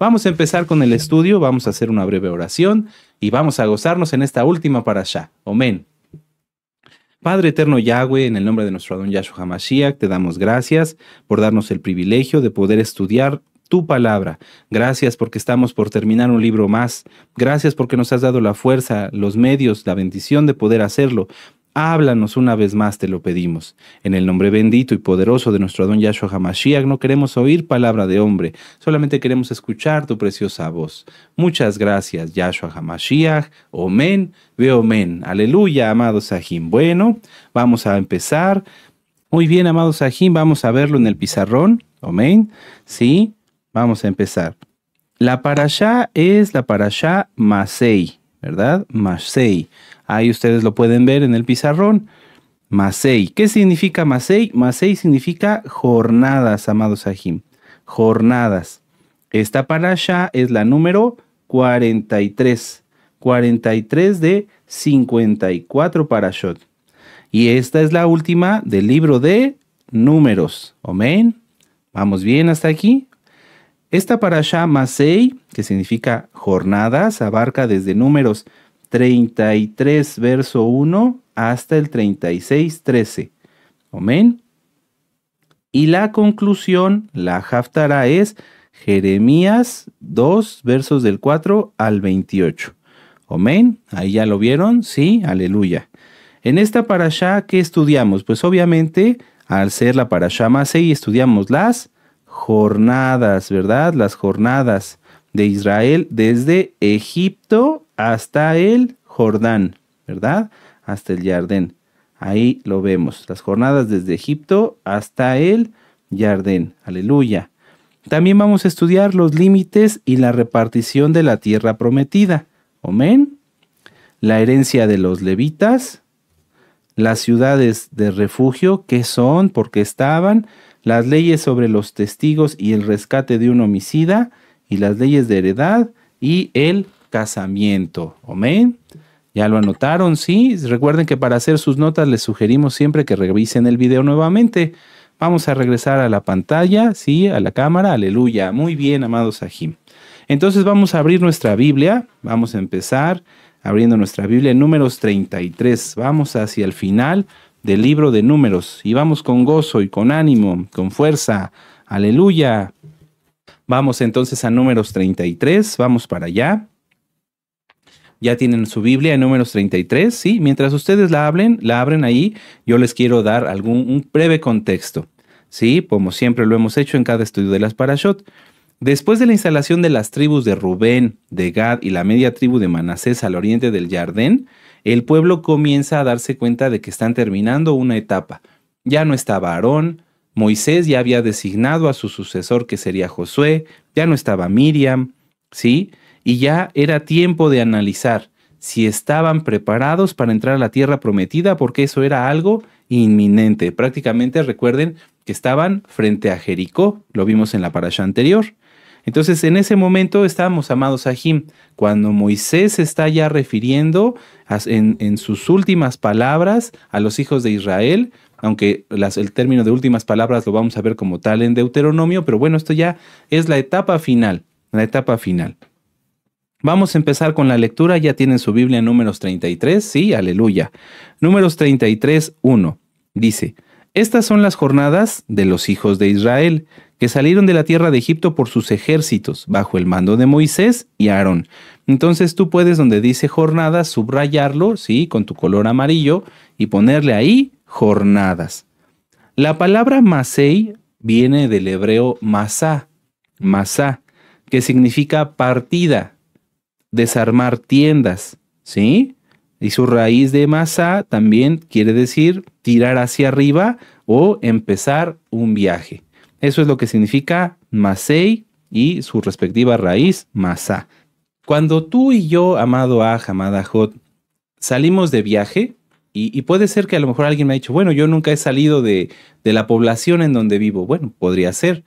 Vamos a empezar con el estudio, vamos a hacer una breve oración y vamos a gozarnos en esta última para allá. Amén. Padre eterno Yahweh, en el nombre de nuestro Adón Yahshua Hamashiach, te damos gracias por darnos el privilegio de poder estudiar tu palabra. Gracias porque estamos por terminar un libro más. Gracias porque nos has dado la fuerza, los medios, la bendición de poder hacerlo. Háblanos una vez más, te lo pedimos. En el nombre bendito y poderoso de nuestro don Yahshua HaMashiach, no queremos oír palabra de hombre, solamente queremos escuchar tu preciosa voz. Muchas gracias, Yahshua HaMashiach. Omen, ve omen. Aleluya, amado Sahim. Bueno, vamos a empezar. Muy bien, amado Sahim, vamos a verlo en el pizarrón. Omen. Sí, vamos a empezar. La Parasha es la Parasha Masei, ¿verdad? Masei. Ahí ustedes lo pueden ver en el pizarrón. Masei. ¿Qué significa Masei? Masei significa jornadas, amados Ajim. Jornadas. Esta parasha es la número 43. 43 de 54 parashot. Y esta es la última del libro de números. Amén. Vamos bien hasta aquí. Esta parasha Masei, que significa jornadas, abarca desde números 33, verso 1 hasta el 36, 13. Amén. Y la conclusión, la haftara es Jeremías 2, versos del 4 al 28. Amén. Ahí ya lo vieron. Sí, aleluya. En esta parasha, ¿qué estudiamos? Pues obviamente, al ser la parasha Masei, estudiamos las jornadas, ¿verdad? Las jornadas de Israel desde Egipto hasta el Jordán, ¿verdad? Hasta el Jardín. Ahí lo vemos, las jornadas desde Egipto hasta el Jardín. Aleluya. También vamos a estudiar los límites y la repartición de la tierra prometida. Amén. La herencia de los levitas, las ciudades de refugio, qué son, por qué estaban, las leyes sobre los testigos y el rescate de un homicida, y las leyes de heredad y el casamiento. Amén. ¿Ya lo anotaron? Sí. Recuerden que para hacer sus notas les sugerimos siempre que revisen el video nuevamente. Vamos a regresar a la pantalla, sí, a la cámara. Aleluya. Muy bien, amados jim Entonces vamos a abrir nuestra Biblia. Vamos a empezar abriendo nuestra Biblia en números 33. Vamos hacia el final del libro de números y vamos con gozo y con ánimo, con fuerza. Aleluya. Vamos entonces a números 33. Vamos para allá ya tienen su Biblia en números 33, ¿sí? Mientras ustedes la hablen, la abren ahí, yo les quiero dar algún un breve contexto, ¿sí? Como siempre lo hemos hecho en cada estudio de las Parashot. Después de la instalación de las tribus de Rubén, de Gad y la media tribu de Manasés al oriente del Jardín, el pueblo comienza a darse cuenta de que están terminando una etapa. Ya no estaba Aarón, Moisés ya había designado a su sucesor que sería Josué, ya no estaba Miriam, ¿sí? y ya era tiempo de analizar si estaban preparados para entrar a la tierra prometida, porque eso era algo inminente. Prácticamente recuerden que estaban frente a Jericó, lo vimos en la parasha anterior. Entonces, en ese momento estábamos amados a Jim, cuando Moisés está ya refiriendo en, sus últimas palabras a los hijos de Israel, aunque el término de últimas palabras lo vamos a ver como tal en Deuteronomio, pero bueno, esto ya es la etapa final, la etapa final. Vamos a empezar con la lectura. Ya tienen su Biblia en números 33. Sí, aleluya. Números 33, 1. Dice, estas son las jornadas de los hijos de Israel, que salieron de la tierra de Egipto por sus ejércitos, bajo el mando de Moisés y Aarón. Entonces tú puedes donde dice jornadas, subrayarlo, sí, con tu color amarillo, y ponerle ahí jornadas. La palabra masei viene del hebreo masá, masá, que significa partida, desarmar tiendas, ¿sí? Y su raíz de masa también quiere decir tirar hacia arriba o empezar un viaje. Eso es lo que significa masei y su respectiva raíz masa. Cuando tú y yo, amado a amada hot salimos de viaje, y, puede ser que a lo mejor alguien me ha dicho, bueno, yo nunca he salido de la población en donde vivo. Bueno, podría ser,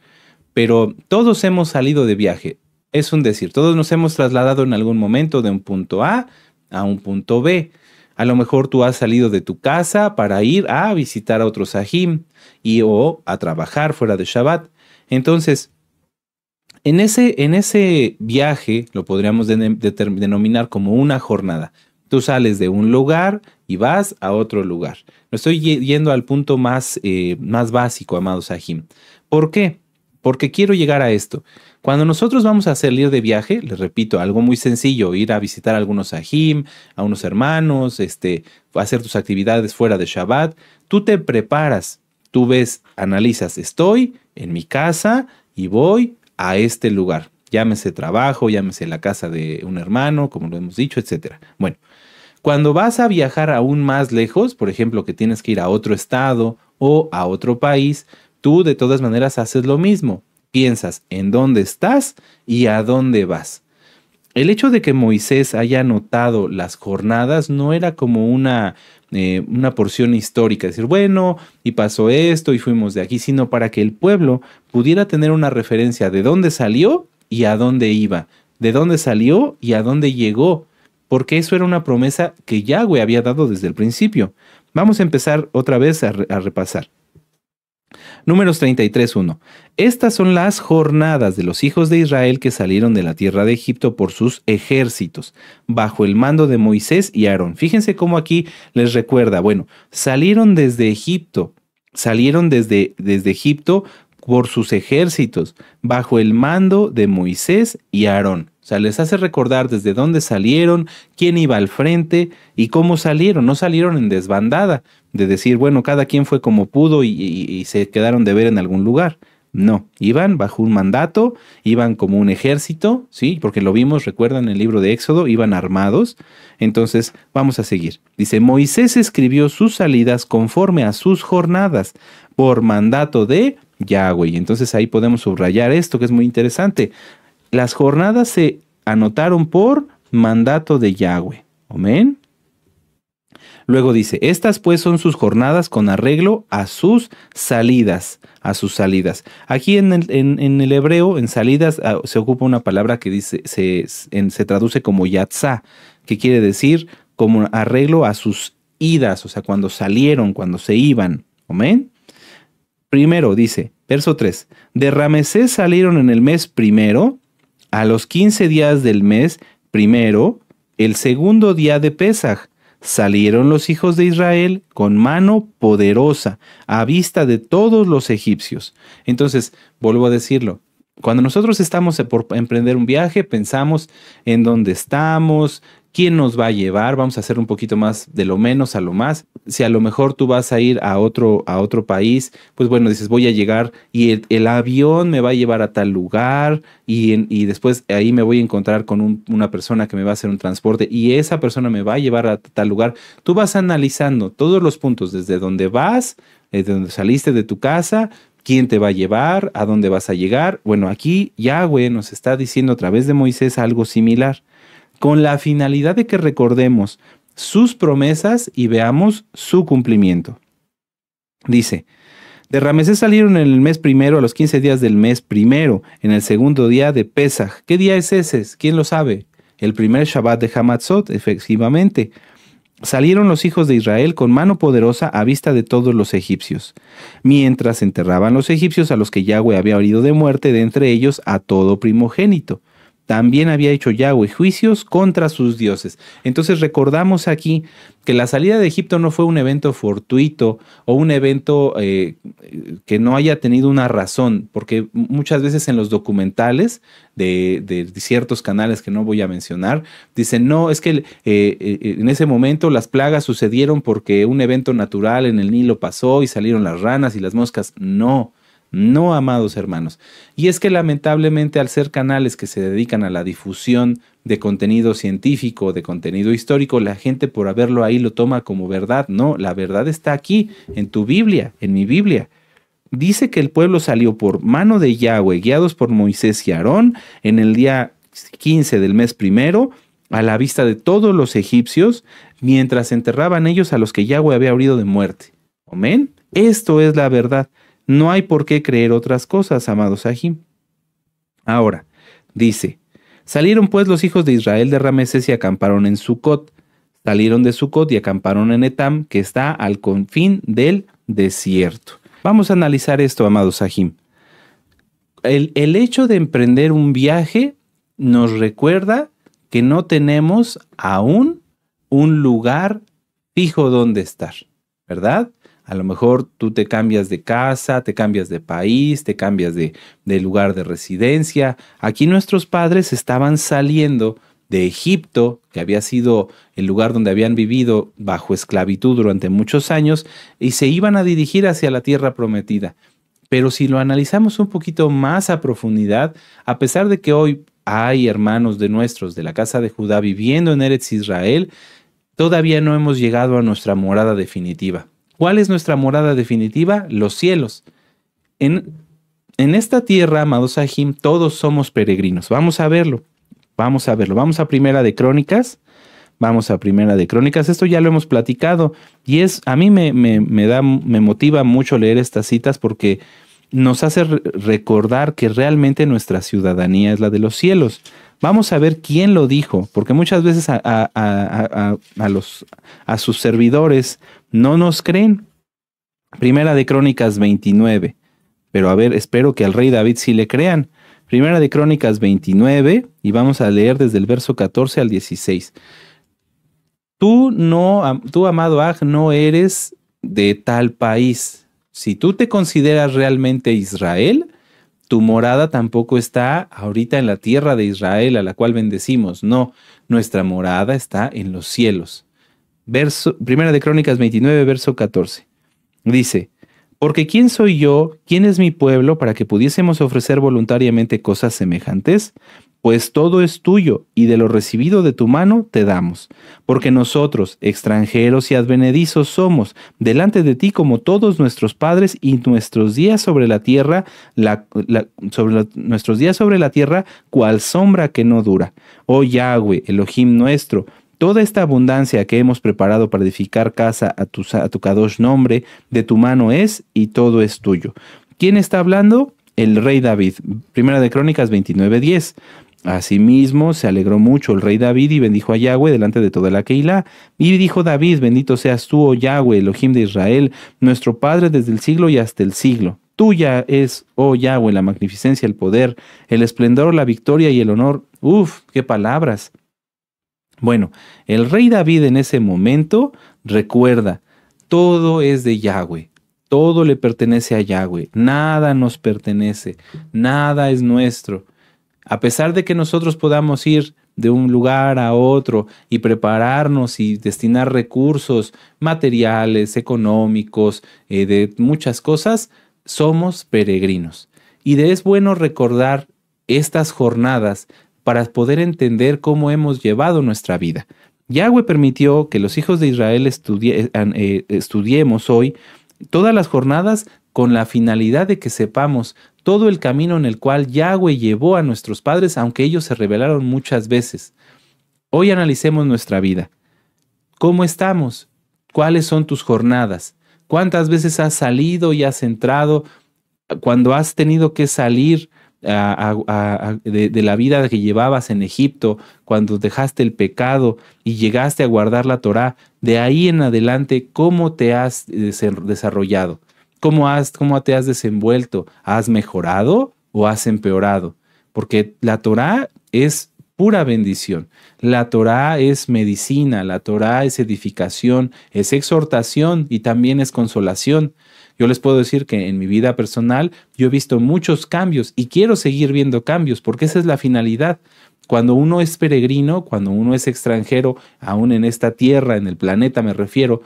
pero todos hemos salido de viaje es un decir. Todos nos hemos trasladado en algún momento de un punto A a un punto B. A lo mejor tú has salido de tu casa para ir a visitar a otro sahim y o a trabajar fuera de Shabbat. Entonces, en ese, en ese viaje lo podríamos denominar como una jornada. Tú sales de un lugar y vas a otro lugar. No estoy yendo al punto más, eh, más básico, amado Sahim. ¿Por qué? porque quiero llegar a esto. Cuando nosotros vamos a salir de viaje, les repito, algo muy sencillo, ir a visitar a algunos ajim, a unos hermanos, este, hacer tus actividades fuera de Shabbat, tú te preparas, tú ves, analizas, estoy en mi casa y voy a este lugar. Llámese trabajo, llámese la casa de un hermano, como lo hemos dicho, etc. Bueno, cuando vas a viajar aún más lejos, por ejemplo, que tienes que ir a otro estado o a otro país, tú de todas maneras haces lo mismo. Piensas en dónde estás y a dónde vas. El hecho de que Moisés haya anotado las jornadas no era como una, eh, una porción histórica, decir, bueno, y pasó esto y fuimos de aquí, sino para que el pueblo pudiera tener una referencia de dónde salió y a dónde iba, de dónde salió y a dónde llegó, porque eso era una promesa que Yahweh había dado desde el principio. Vamos a empezar otra vez a repasar. Números 33.1. Estas son las jornadas de los hijos de Israel que salieron de la tierra de Egipto por sus ejércitos, bajo el mando de Moisés y Aarón. Fíjense cómo aquí les recuerda, bueno, salieron desde Egipto, salieron desde, desde Egipto por sus ejércitos, bajo el mando de Moisés y Aarón. O sea, les hace recordar desde dónde salieron, quién iba al frente y cómo salieron. No salieron en desbandada, de decir, bueno, cada quien fue como pudo y, se quedaron de ver en algún lugar. No, iban bajo un mandato, iban como un ejército, ¿sí? Porque lo vimos, recuerdan el libro de Éxodo, iban armados. Entonces, vamos a seguir. Dice, Moisés escribió sus salidas conforme a sus jornadas, por mandato de Yahweh. Entonces ahí podemos subrayar esto que es muy interesante. Las jornadas se anotaron por mandato de Yahweh. Amén. Luego dice, estas pues son sus jornadas con arreglo a sus salidas, a sus salidas. Aquí en el, hebreo, en salidas, ah, se ocupa una palabra que dice, se, traduce como Yatza, que quiere decir como arreglo a sus idas, o sea, cuando salieron, cuando se iban. Amén. Primero dice, verso 3, de Ramesés salieron en el mes primero a los 15 días del mes primero, el segundo día de Pesaj, salieron los hijos de Israel con mano poderosa, a vista de todos los egipcios. Entonces, vuelvo a decirlo, cuando nosotros estamos por emprender un viaje, pensamos en dónde estamos, quién nos va a llevar, vamos a hacer un poquito más de lo menos a lo más si a lo mejor tú vas a ir a otro, a otro país, pues bueno, dices, voy a llegar y el, avión me va a llevar a tal lugar y, y después ahí me voy a encontrar con una persona que me va a hacer un transporte y esa persona me va a llevar a tal lugar. Tú vas analizando todos los puntos, desde donde vas, desde eh, donde saliste de tu casa, quién te va a llevar, a dónde vas a llegar. Bueno, aquí güey nos está diciendo a través de Moisés algo similar, con la finalidad de que recordemos sus promesas y veamos su cumplimiento. Dice, de Ramesés salieron en el mes primero, a los 15 días del mes primero, en el segundo día de Pesaj. ¿Qué día es ese? ¿Quién lo sabe? El primer Shabbat de Hamatzot, efectivamente. Salieron los hijos de Israel con mano poderosa a vista de todos los egipcios, mientras enterraban los egipcios a los que Yahweh había herido de muerte, de entre ellos a todo primogénito también había hecho Yahweh juicios contra sus dioses. Entonces recordamos aquí que la salida de Egipto no fue un evento fortuito o un evento eh, que no haya tenido una razón, porque muchas veces en los documentales de, ciertos canales que no voy a mencionar, dicen, no, es que eh, eh, en ese momento las plagas sucedieron porque un evento natural en el Nilo pasó y salieron las ranas y las moscas. No. No, amados hermanos. Y es que lamentablemente al ser canales que se dedican a la difusión de contenido científico, de contenido histórico, la gente por haberlo ahí lo toma como verdad. No, la verdad está aquí, en tu Biblia, en mi Biblia. Dice que el pueblo salió por mano de Yahweh, guiados por Moisés y Aarón, en el día 15 del mes primero, a la vista de todos los egipcios, mientras enterraban ellos a los que Yahweh había abrido de muerte. Amén. Esto es la verdad. No hay por qué creer otras cosas, amado Sahim. Ahora, dice, salieron pues los hijos de Israel de Rameses y acamparon en Sucot. Salieron de Sucot y acamparon en Etam, que está al confín del desierto. Vamos a analizar esto, amado Sahim. El, el hecho de emprender un viaje nos recuerda que no tenemos aún un lugar fijo donde estar, ¿verdad? A lo mejor tú te cambias de casa, te cambias de país, te cambias de, lugar de residencia. Aquí nuestros padres estaban saliendo de Egipto, que había sido el lugar donde habían vivido bajo esclavitud durante muchos años, y se iban a dirigir hacia la tierra prometida. Pero si lo analizamos un poquito más a profundidad, a pesar de que hoy hay hermanos de nuestros de la casa de Judá viviendo en Eretz Israel, todavía no hemos llegado a nuestra morada definitiva. ¿Cuál es nuestra morada definitiva? Los cielos. En, en esta tierra, amados Sahim, todos somos peregrinos. Vamos a verlo. Vamos a verlo. Vamos a Primera de Crónicas. Vamos a Primera de Crónicas. Esto ya lo hemos platicado. Y es, a mí me da, me motiva mucho leer estas citas porque nos hace recordar que realmente nuestra ciudadanía es la de los cielos. Vamos a ver quién lo dijo, porque muchas veces a, sus servidores no nos creen. Primera de Crónicas 29. Pero a ver, espero que al rey David sí le crean. Primera de Crónicas 29 y vamos a leer desde el verso 14 al 16. Tú no, tú amado Aj, no eres de tal país. Si tú te consideras realmente Israel, tu morada tampoco está ahorita en la tierra de Israel, a la cual bendecimos. No, nuestra morada está en los cielos. Verso, primera de Crónicas 29, verso 14. Dice, porque ¿quién soy yo? ¿Quién es mi pueblo para que pudiésemos ofrecer voluntariamente cosas semejantes? pues todo es tuyo, y de lo recibido de tu mano te damos. Porque nosotros, extranjeros y advenedizos, somos delante de ti como todos nuestros padres, y nuestros días sobre la tierra, la, sobre nuestros días sobre la tierra, cual sombra que no dura. Oh Yahweh, Elohim nuestro, Toda esta abundancia que hemos preparado para edificar casa a tu, a tu nombre, de tu mano es y todo es tuyo. ¿Quién está hablando? El rey David. Primera de Crónicas 29:10. Asimismo, se alegró mucho el rey David y bendijo a Yahweh delante de toda la Keilah. Y dijo David, bendito seas tú, oh Yahweh, Elohim de Israel, nuestro Padre desde el siglo y hasta el siglo. Tuya es, oh Yahweh, la magnificencia, el poder, el esplendor, la victoria y el honor. Uf, qué palabras. Bueno, el rey David en ese momento recuerda, todo es de Yahweh. Todo le pertenece a Yahweh, nada nos pertenece, nada es nuestro a pesar de que nosotros podamos ir de un lugar a otro y prepararnos y destinar recursos materiales, económicos, eh, de muchas cosas, somos peregrinos. Y es bueno recordar estas jornadas para poder entender cómo hemos llevado nuestra vida. Yahweh permitió que los hijos de Israel eh, eh, estudiemos hoy todas las jornadas con la finalidad de que sepamos todo el camino en el cual Yahweh llevó a nuestros padres, aunque ellos se rebelaron muchas veces. Hoy analicemos nuestra vida. ¿Cómo estamos? ¿Cuáles son tus jornadas? ¿Cuántas veces has salido y has entrado? Cuando has tenido que salir de, de, la vida que llevabas en Egipto, cuando dejaste el pecado y llegaste a guardar la Torá, de ahí en adelante, ¿cómo te has desarrollado? ¿Cómo, has, ¿Cómo te has desenvuelto? ¿Has mejorado o has empeorado? Porque la Torah es pura bendición. La Torá es medicina, la Torá es edificación, es exhortación y también es consolación. Yo les puedo decir que en mi vida personal yo he visto muchos cambios y quiero seguir viendo cambios porque esa es la finalidad. Cuando uno es peregrino, cuando uno es extranjero, aún en esta tierra, en el planeta me refiero,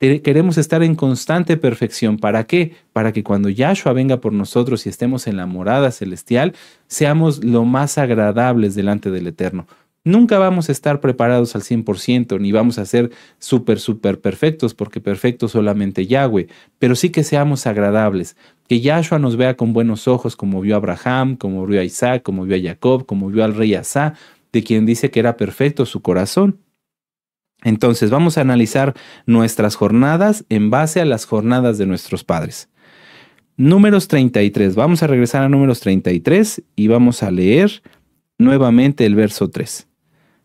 Queremos estar en constante perfección. ¿Para qué? Para que cuando Yahshua venga por nosotros y estemos en la morada celestial, seamos lo más agradables delante del Eterno. Nunca vamos a estar preparados al 100%, ni vamos a ser súper, súper perfectos, porque perfecto solamente Yahweh, pero sí que seamos agradables, que Yahshua nos vea con buenos ojos, como vio a Abraham, como vio a Isaac, como vio a Jacob, como vio al rey Asa, de quien dice que era perfecto su corazón. Entonces vamos a analizar nuestras jornadas en base a las jornadas de nuestros padres. Números 33. Vamos a regresar a números 33 y vamos a leer nuevamente el verso 3.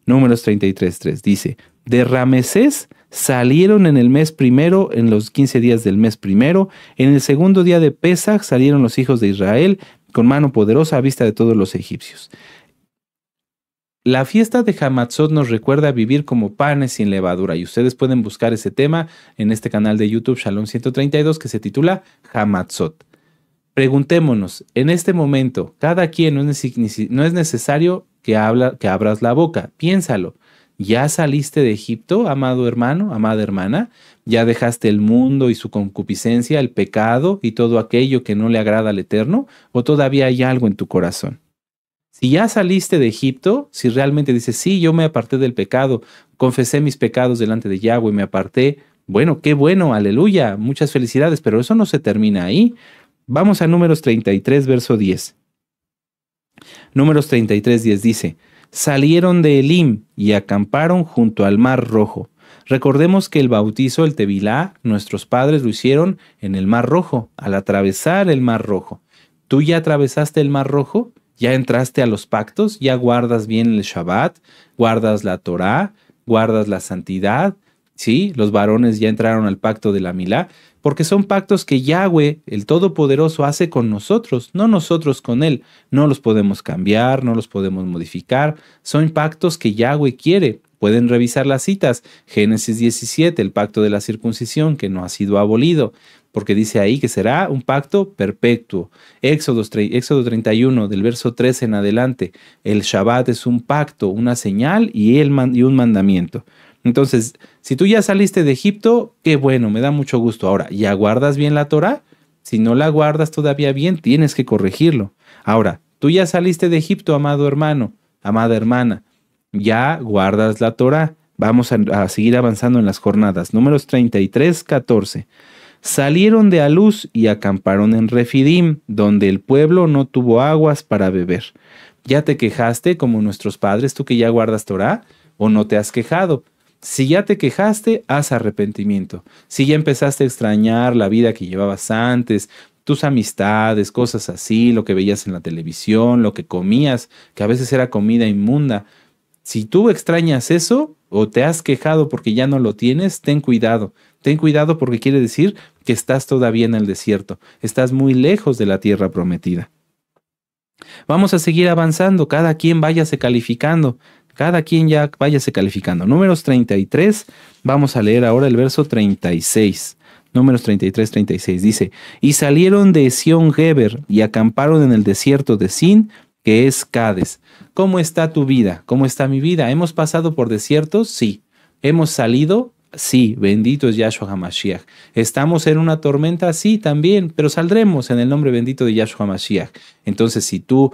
Números 33, 3. Dice, de Ramesés salieron en el mes primero, en los 15 días del mes primero, en el segundo día de Pesach salieron los hijos de Israel con mano poderosa a vista de todos los egipcios. La fiesta de Hamatzot nos recuerda vivir como panes sin levadura y ustedes pueden buscar ese tema en este canal de YouTube Shalom 132 que se titula Hamatzot. Preguntémonos, en este momento, cada quien no es, necesario que, que abras la boca, piénsalo. ¿Ya saliste de Egipto, amado hermano, amada hermana? ¿Ya dejaste el mundo y su concupiscencia, el pecado y todo aquello que no le agrada al Eterno? ¿O todavía hay algo en tu corazón? Si ya saliste de Egipto, si realmente dices, sí, yo me aparté del pecado, confesé mis pecados delante de Yahweh, me aparté, bueno, qué bueno, aleluya, muchas felicidades, pero eso no se termina ahí. Vamos a números 33, verso 10. Números 33, 10 dice, salieron de Elim y acamparon junto al mar rojo. Recordemos que el bautizo, el Tevilá, nuestros padres lo hicieron en el mar rojo, al atravesar el mar rojo. ¿Tú ya atravesaste el mar rojo? ya entraste a los pactos, ya guardas bien el Shabbat, guardas la Torá, guardas la santidad, ¿sí? Los varones ya entraron al pacto de la Milá, porque son pactos que Yahweh, el Todopoderoso, hace con nosotros, no nosotros con Él. No los podemos cambiar, no los podemos modificar, son pactos que Yahweh quiere. Pueden revisar las citas, Génesis 17, el pacto de la circuncisión que no ha sido abolido, porque dice ahí que será un pacto perpetuo. Éxodo, Éxodo 31, del verso 13 en adelante, el Shabbat es un pacto, una señal y, un mandamiento. Entonces, si tú ya saliste de Egipto, qué bueno, me da mucho gusto. Ahora, ¿ya guardas bien la Torah? Si no la guardas todavía bien, tienes que corregirlo. Ahora, tú ya saliste de Egipto, amado hermano, amada hermana, ya guardas la Torah. Vamos a, a seguir avanzando en las jornadas. Números 33, 14 salieron de luz y acamparon en Refidim, donde el pueblo no tuvo aguas para beber. ¿Ya te quejaste como nuestros padres, tú que ya guardas Torah? ¿O no te has quejado? Si ya te quejaste, haz arrepentimiento. Si ya empezaste a extrañar la vida que llevabas antes, tus amistades, cosas así, lo que veías en la televisión, lo que comías, que a veces era comida inmunda. Si tú extrañas eso o te has quejado porque ya no lo tienes, ten cuidado. Ten cuidado porque quiere decir que estás todavía en el desierto, estás muy lejos de la tierra prometida. Vamos a seguir avanzando, cada quien váyase calificando, cada quien ya váyase calificando. Números 33, vamos a leer ahora el verso 36. Números 33, 36 dice, y salieron de Sion Geber y acamparon en el desierto de Sin, que es Cades. ¿Cómo está tu vida? ¿Cómo está mi vida? ¿Hemos pasado por desiertos? Sí. ¿Hemos salido? Sí, bendito es Yahshua HaMashiach. ¿Estamos en una tormenta? Sí, también, pero saldremos en el nombre bendito de Yahshua HaMashiach. Entonces, si tú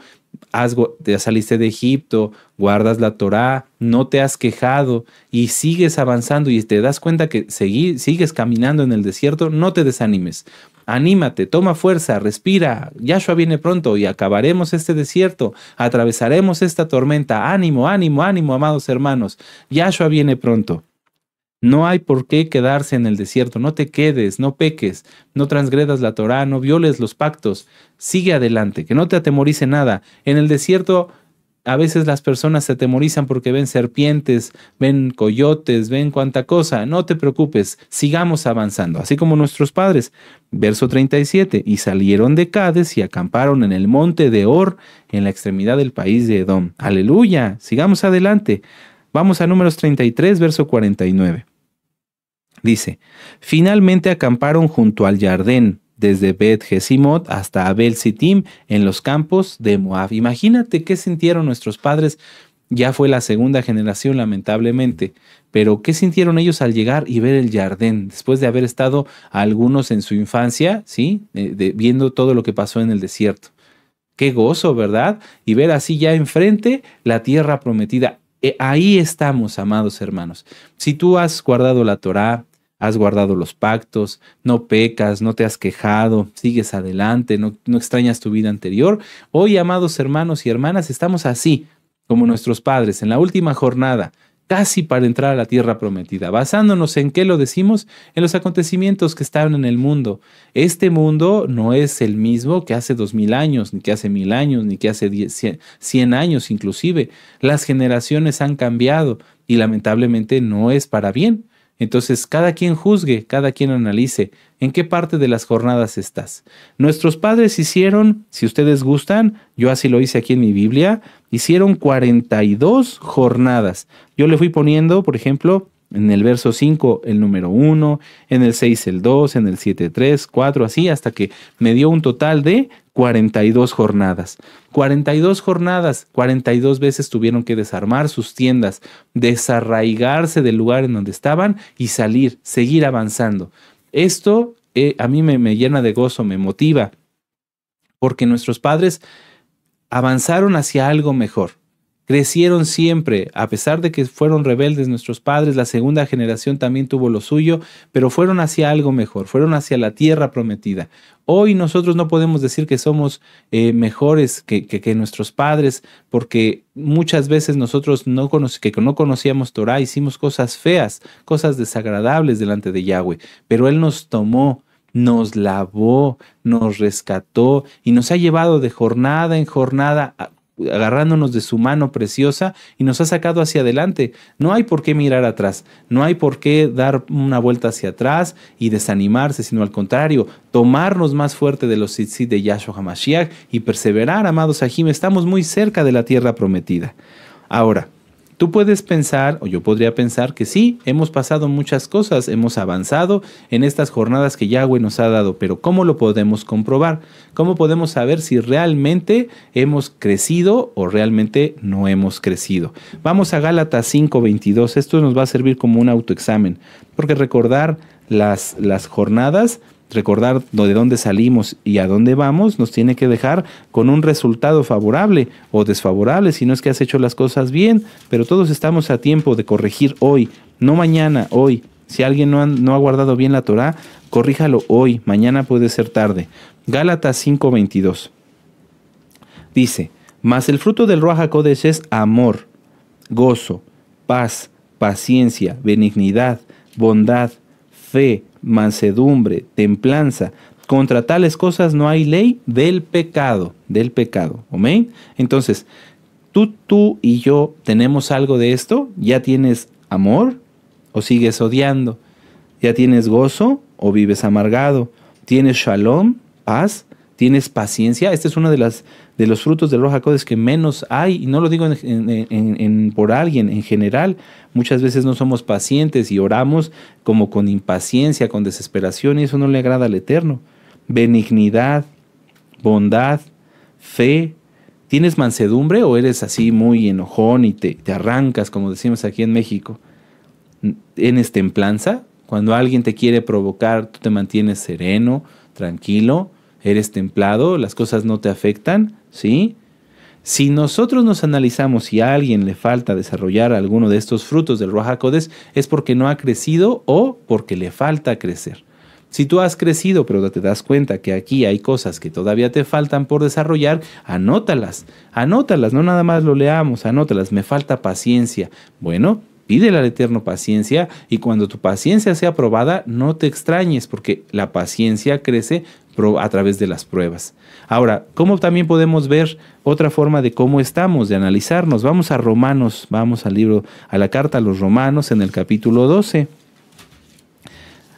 has, saliste de Egipto, guardas la Torá, no te has quejado y sigues avanzando y te das cuenta que sigues caminando en el desierto, no te desanimes. Anímate, toma fuerza, respira. Yahshua viene pronto y acabaremos este desierto, atravesaremos esta tormenta. Ánimo, ánimo, ánimo, amados hermanos. Yahshua viene pronto. No hay por qué quedarse en el desierto, no te quedes, no peques, no transgredas la Torá, no violes los pactos, sigue adelante, que no te atemorice nada. En el desierto a veces las personas se atemorizan porque ven serpientes, ven coyotes, ven cuanta cosa. No te preocupes, sigamos avanzando, así como nuestros padres. Verso 37, y salieron de Cades y acamparon en el monte de Or, en la extremidad del país de Edom. Aleluya, sigamos adelante. Vamos a números 33, verso 49. Dice, finalmente acamparon junto al Jardín, desde Bet Gesimot hasta Abel Sitim, en los campos de Moab. Imagínate qué sintieron nuestros padres. Ya fue la segunda generación, lamentablemente. Pero, ¿qué sintieron ellos al llegar y ver el Jardín? Después de haber estado algunos en su infancia, ¿sí? Eh, viendo todo lo que pasó en el desierto. Qué gozo, ¿verdad? Y ver así ya enfrente la tierra prometida. Eh, ahí estamos, amados hermanos. Si tú has guardado la Torá, has guardado los pactos, no pecas, no te has quejado, sigues adelante, no, no extrañas tu vida anterior, hoy, amados hermanos y hermanas, estamos así, como nuestros padres, en la última jornada casi para entrar a la tierra prometida. Basándonos en qué lo decimos, en los acontecimientos que están en el mundo. Este mundo no es el mismo que hace dos mil años, ni que hace mil años, ni que hace cien años inclusive. Las generaciones han cambiado y lamentablemente no es para bien. Entonces, cada quien juzgue, cada quien analice, ¿En qué parte de las jornadas estás? Nuestros padres hicieron, si ustedes gustan, yo así lo hice aquí en mi Biblia, hicieron 42 jornadas. Yo le fui poniendo, por ejemplo, en el verso 5 el número 1, en el 6 el 2, en el 7 el 3, 4, así hasta que me dio un total de 42 jornadas. 42 jornadas, 42 veces tuvieron que desarmar sus tiendas, desarraigarse del lugar en donde estaban y salir, seguir avanzando. Esto eh, a mí me llena de gozo, me motiva, porque nuestros padres avanzaron hacia algo mejor crecieron siempre, a pesar de que fueron rebeldes nuestros padres, la segunda generación también tuvo lo suyo, pero fueron hacia algo mejor, fueron hacia la tierra prometida. Hoy nosotros no podemos decir que somos eh, mejores que, nuestros padres, porque muchas veces nosotros no que no conocíamos Torah, hicimos cosas feas, cosas desagradables delante de Yahweh, pero Él nos tomó, nos lavó, nos rescató y nos ha llevado de jornada en jornada agarrándonos de su mano preciosa y nos ha sacado hacia adelante. No hay por qué mirar atrás, no hay por qué dar una vuelta hacia atrás y desanimarse, sino al contrario, tomarnos más fuerte de los tzitzit de Yasho HaMashiach y perseverar, amados ajime estamos muy cerca de la tierra prometida. Ahora, Tú puedes pensar, o yo podría pensar, que sí, hemos pasado muchas cosas, hemos avanzado en estas jornadas que Yahweh nos ha dado, pero ¿cómo lo podemos comprobar? ¿Cómo podemos saber si realmente hemos crecido o realmente no hemos crecido? Vamos a Gálatas 5:22, esto nos va a servir como un autoexamen, porque recordar las, las jornadas recordar de dónde salimos y a dónde vamos nos tiene que dejar con un resultado favorable o desfavorable si no es que has hecho las cosas bien, pero todos estamos a tiempo de corregir hoy, no mañana, hoy. Si alguien no ha, guardado bien la Torah, corríjalo hoy, mañana puede ser tarde. Gálatas 5:22 dice, mas el fruto del Ruach es amor, gozo, paz, paciencia, benignidad, bondad, fe, mansedumbre, templanza. Contra tales cosas no hay ley del pecado, del pecado. Amén. Entonces, tú, tú y yo tenemos algo de esto. ¿Ya tienes amor o sigues odiando? ¿Ya tienes gozo o vives amargado? ¿Tienes shalom, paz tienes paciencia. Este es uno de, las, de los frutos del Roja Codes que menos hay, y no lo digo por alguien, en general. Muchas veces no somos pacientes y oramos como con impaciencia, con desesperación, y eso no le agrada al Eterno. Benignidad, bondad, fe. ¿Tienes mansedumbre o eres así muy enojón y te, te arrancas, como decimos aquí en México? ¿Tienes templanza? Cuando alguien te quiere provocar, tú te mantienes sereno, tranquilo eres templado, las cosas no te afectan, ¿sí? Si nosotros nos analizamos si a alguien le falta desarrollar alguno de estos frutos del Ruajacodes, es porque no ha crecido o porque le falta crecer. Si tú has crecido pero te das cuenta que aquí hay cosas que todavía te faltan por desarrollar, anótalas, anótalas, no nada más lo leamos, anótalas, me falta paciencia. Bueno, pídele al Eterno paciencia y cuando tu paciencia sea probada, no te extrañes porque la paciencia crece a través de las pruebas. Ahora, ¿cómo también podemos ver otra forma de cómo estamos, de analizarnos? Vamos a Romanos, vamos al libro, a la carta a los Romanos en el capítulo 12.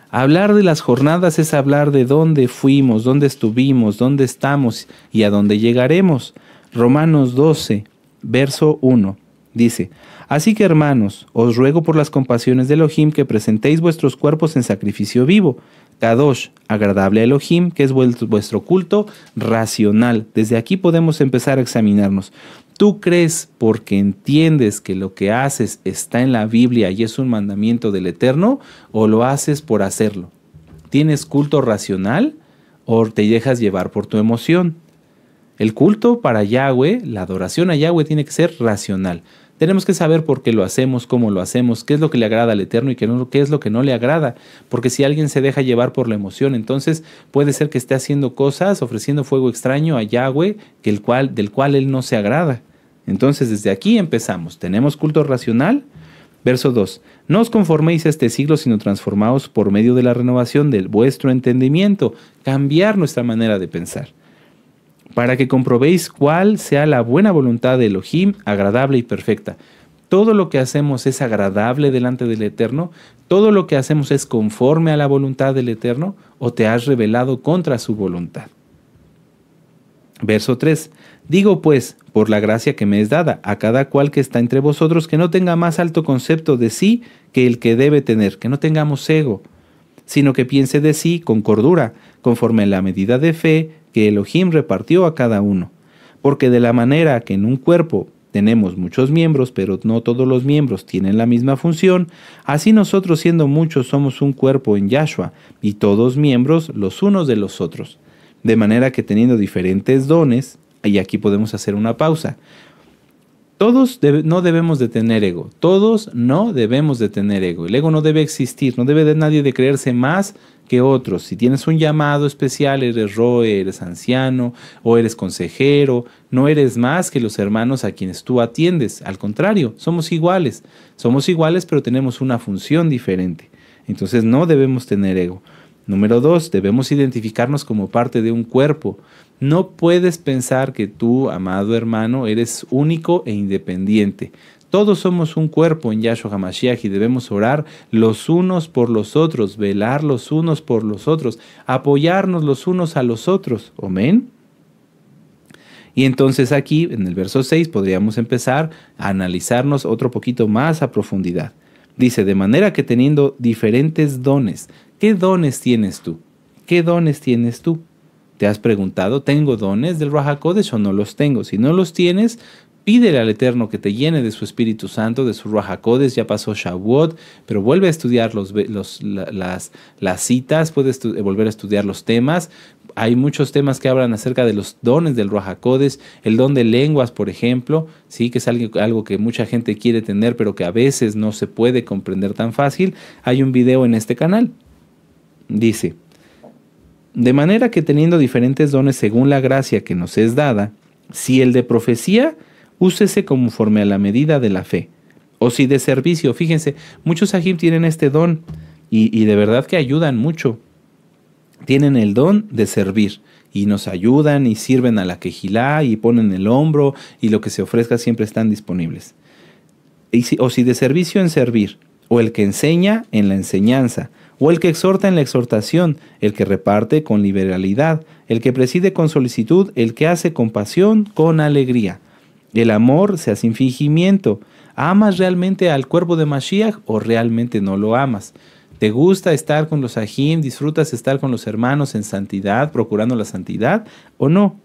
Hablar de las jornadas es hablar de dónde fuimos, dónde estuvimos, dónde estamos y a dónde llegaremos. Romanos 12, verso 1, dice, Así que, hermanos, os ruego por las compasiones de Elohim que presentéis vuestros cuerpos en sacrificio vivo, Kadosh, agradable a Elohim, que es vuestro culto racional. Desde aquí podemos empezar a examinarnos. Tú crees porque entiendes que lo que haces está en la Biblia y es un mandamiento del Eterno, o lo haces por hacerlo. ¿Tienes culto racional o te dejas llevar por tu emoción? El culto para Yahweh, la adoración a Yahweh tiene que ser racional. Tenemos que saber por qué lo hacemos, cómo lo hacemos, qué es lo que le agrada al Eterno y qué, no, es lo que no le agrada. Porque si alguien se deja llevar por la emoción, entonces puede ser que esté haciendo cosas, ofreciendo fuego extraño a Yahweh, que el cual, del cual él no se agrada. Entonces desde aquí empezamos. Tenemos culto racional. Verso 2. No os conforméis a este siglo, sino transformaos por medio de la renovación de vuestro entendimiento, cambiar nuestra manera de pensar para que comprobéis cuál sea la buena voluntad de Elohim, agradable y perfecta. Todo lo que hacemos es agradable delante del Eterno, todo lo que hacemos es conforme a la voluntad del Eterno, o te has revelado contra su voluntad. Verso 3. Digo pues, por la gracia que me es dada, a cada cual que está entre vosotros, que no tenga más alto concepto de sí que el que debe tener, que no tengamos ego, sino que piense de sí con cordura, conforme a la medida de fe que Elohim repartió a cada uno. Porque de la manera que en un cuerpo tenemos muchos miembros, pero no todos los miembros tienen la misma función, así nosotros siendo muchos somos un cuerpo en Yahshua, y todos miembros los unos de los otros. De manera que teniendo diferentes dones, y aquí podemos hacer una pausa, todos no debemos de tener ego, todos no debemos de tener ego. El ego no debe existir, no debe de nadie de creerse más que otros. Si tienes un llamado especial, eres roe, eres anciano o eres consejero, no eres más que los hermanos a quienes tú atiendes. Al contrario, somos iguales. Somos iguales, pero tenemos una función diferente. Entonces no debemos tener ego. Número dos, debemos identificarnos como parte de un cuerpo. No puedes pensar que tú, amado hermano, eres único e independiente. Todos somos un cuerpo en Yahshua HaMashiach y debemos orar los unos por los otros, velar los unos por los otros, apoyarnos los unos a los otros. Amén. Y entonces aquí, en el verso 6, podríamos empezar a analizarnos otro poquito más a profundidad. Dice, de manera que teniendo diferentes dones, ¿Qué dones tienes tú? ¿Qué dones tienes tú? ¿Te has preguntado, tengo dones del Rahakodes o no los tengo? Si no los tienes, pídele al Eterno que te llene de su Espíritu Santo, de su Rahakodes, ya pasó Shavuot, pero vuelve a estudiar las, citas, puedes eh, volver a estudiar los temas. Hay muchos temas que hablan acerca de los dones del Rahakodes, el don de lenguas, por ejemplo, sí, que es algo que mucha gente quiere tener, pero que a veces no se puede comprender tan fácil. Hay un video en este canal. Dice, de manera que teniendo diferentes dones según la gracia que nos es dada, si el de profecía, úsese conforme a la medida de la fe. O si de servicio, fíjense, muchos ajim tienen este don y, de verdad que ayudan mucho. Tienen el don de servir y nos ayudan y sirven a la quejilá y ponen el hombro y lo que se ofrezca siempre están disponibles. o si de servicio en servir, o el que enseña en la enseñanza, o el que exhorta en la exhortación, el que reparte con liberalidad, el que preside con solicitud, el que hace con pasión, con alegría. El amor sea sin fingimiento. ¿Amas realmente al cuerpo de Mashiach o realmente no lo amas? ¿Te gusta estar con los ajim? ¿Disfrutas estar con los hermanos en santidad, procurando la santidad o no?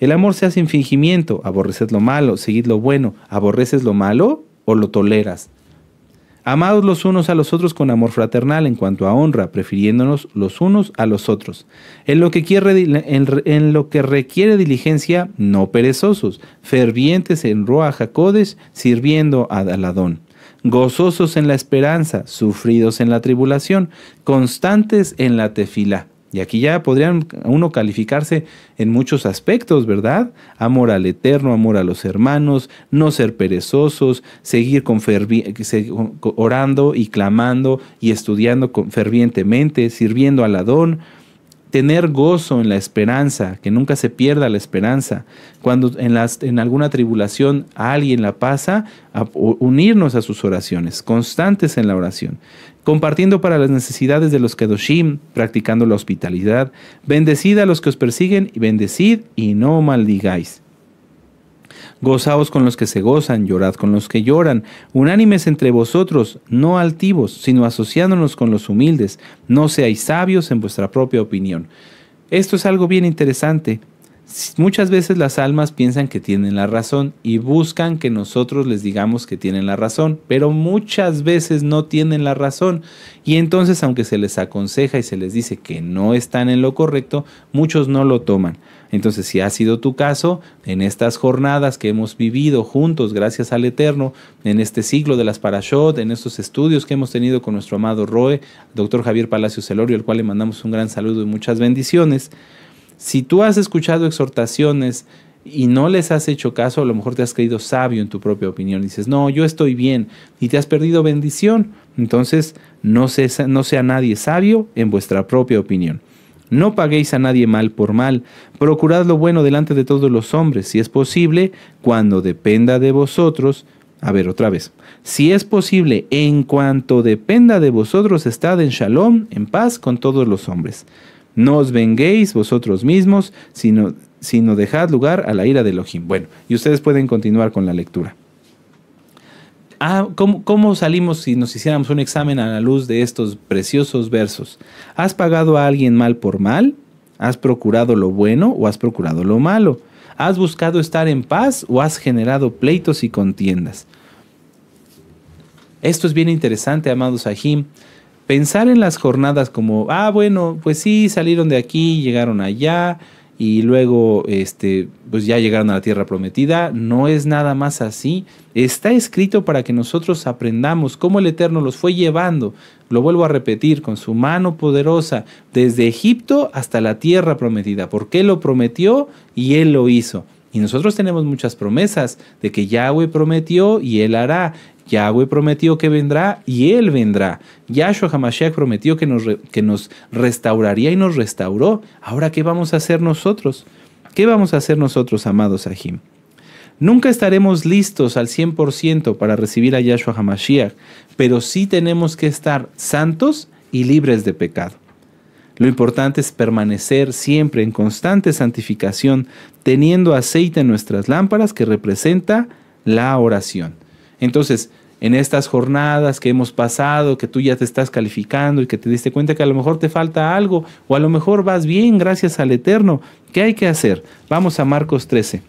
El amor se sin fingimiento. Aborreced lo malo, seguid lo bueno. ¿Aborreces lo malo o lo toleras? Amados los unos a los otros con amor fraternal en cuanto a honra, prefiriéndonos los unos a los otros. En lo, que quiere, en, lo que, requiere diligencia, no perezosos, fervientes en Roa Jacodes, sirviendo a Daladón. Gozosos en la esperanza, sufridos en la tribulación, constantes en la tefila y aquí ya podrían uno calificarse en muchos aspectos, ¿verdad? Amor al eterno, amor a los hermanos, no ser perezosos, seguir con orando y clamando y estudiando fervientemente, sirviendo al Adón, tener gozo en la esperanza, que nunca se pierda la esperanza. Cuando en, las, en alguna tribulación alguien la pasa, unirnos a sus oraciones, constantes en la oración compartiendo para las necesidades de los Kedoshim, practicando la hospitalidad. Bendecid a los que os persiguen y bendecid y no maldigáis. Gozaos con los que se gozan, llorad con los que lloran, unánimes entre vosotros, no altivos, sino asociándonos con los humildes, no seáis sabios en vuestra propia opinión. Esto es algo bien interesante. Muchas veces las almas piensan que tienen la razón y buscan que nosotros les digamos que tienen la razón, pero muchas veces no tienen la razón y entonces aunque se les aconseja y se les dice que no están en lo correcto, muchos no lo toman. Entonces si ha sido tu caso, en estas jornadas que hemos vivido juntos gracias al Eterno, en este siglo de las Parashot, en estos estudios que hemos tenido con nuestro amado Roe, doctor Javier Palacio Celorio, al cual le mandamos un gran saludo y muchas bendiciones, si tú has escuchado exhortaciones y no les has hecho caso, a lo mejor te has creído sabio en tu propia opinión. dices, no, yo estoy bien y te has perdido bendición. Entonces, no, no sea nadie sabio en vuestra propia opinión. No paguéis a nadie mal por mal. Procurad lo bueno delante de todos los hombres, si es posible, cuando dependa de vosotros. A ver, otra vez. Si es posible, en cuanto dependa de vosotros, estad en shalom, en paz con todos los hombres. No os venguéis vosotros mismos, sino, sino dejad lugar a la ira de Elohim. Bueno, y ustedes pueden continuar con la lectura. Ah, ¿cómo, ¿cómo, salimos si nos hiciéramos un examen a la luz de estos preciosos versos? ¿Has pagado a alguien mal por mal? ¿Has procurado lo bueno o has procurado lo malo? ¿Has buscado estar en paz o has generado pleitos y contiendas? Esto es bien interesante, amados Ajim pensar en las jornadas como, ah, bueno, pues sí, salieron de aquí, llegaron allá y luego este pues ya llegaron a la tierra prometida, no es nada más así. Está escrito para que nosotros aprendamos cómo el Eterno los fue llevando, lo vuelvo a repetir, con su mano poderosa desde Egipto hasta la tierra prometida, porque él lo prometió y él lo hizo. Y nosotros tenemos muchas promesas de que Yahweh prometió y Él hará. Yahweh prometió que vendrá y Él vendrá. Yahshua Hamashiach prometió que nos, que nos restauraría y nos restauró. Ahora, ¿qué vamos a hacer nosotros? ¿Qué vamos a hacer nosotros, amados Ajim? Nunca estaremos listos al 100% para recibir a Yahshua Hamashiach, pero sí tenemos que estar santos y libres de pecado. Lo importante es permanecer siempre en constante santificación, teniendo aceite en nuestras lámparas que representa la oración. Entonces, en estas jornadas que hemos pasado, que tú ya te estás calificando y que te diste cuenta que a lo mejor te falta algo o a lo mejor vas bien gracias al Eterno, ¿qué hay que hacer? Vamos a Marcos 13.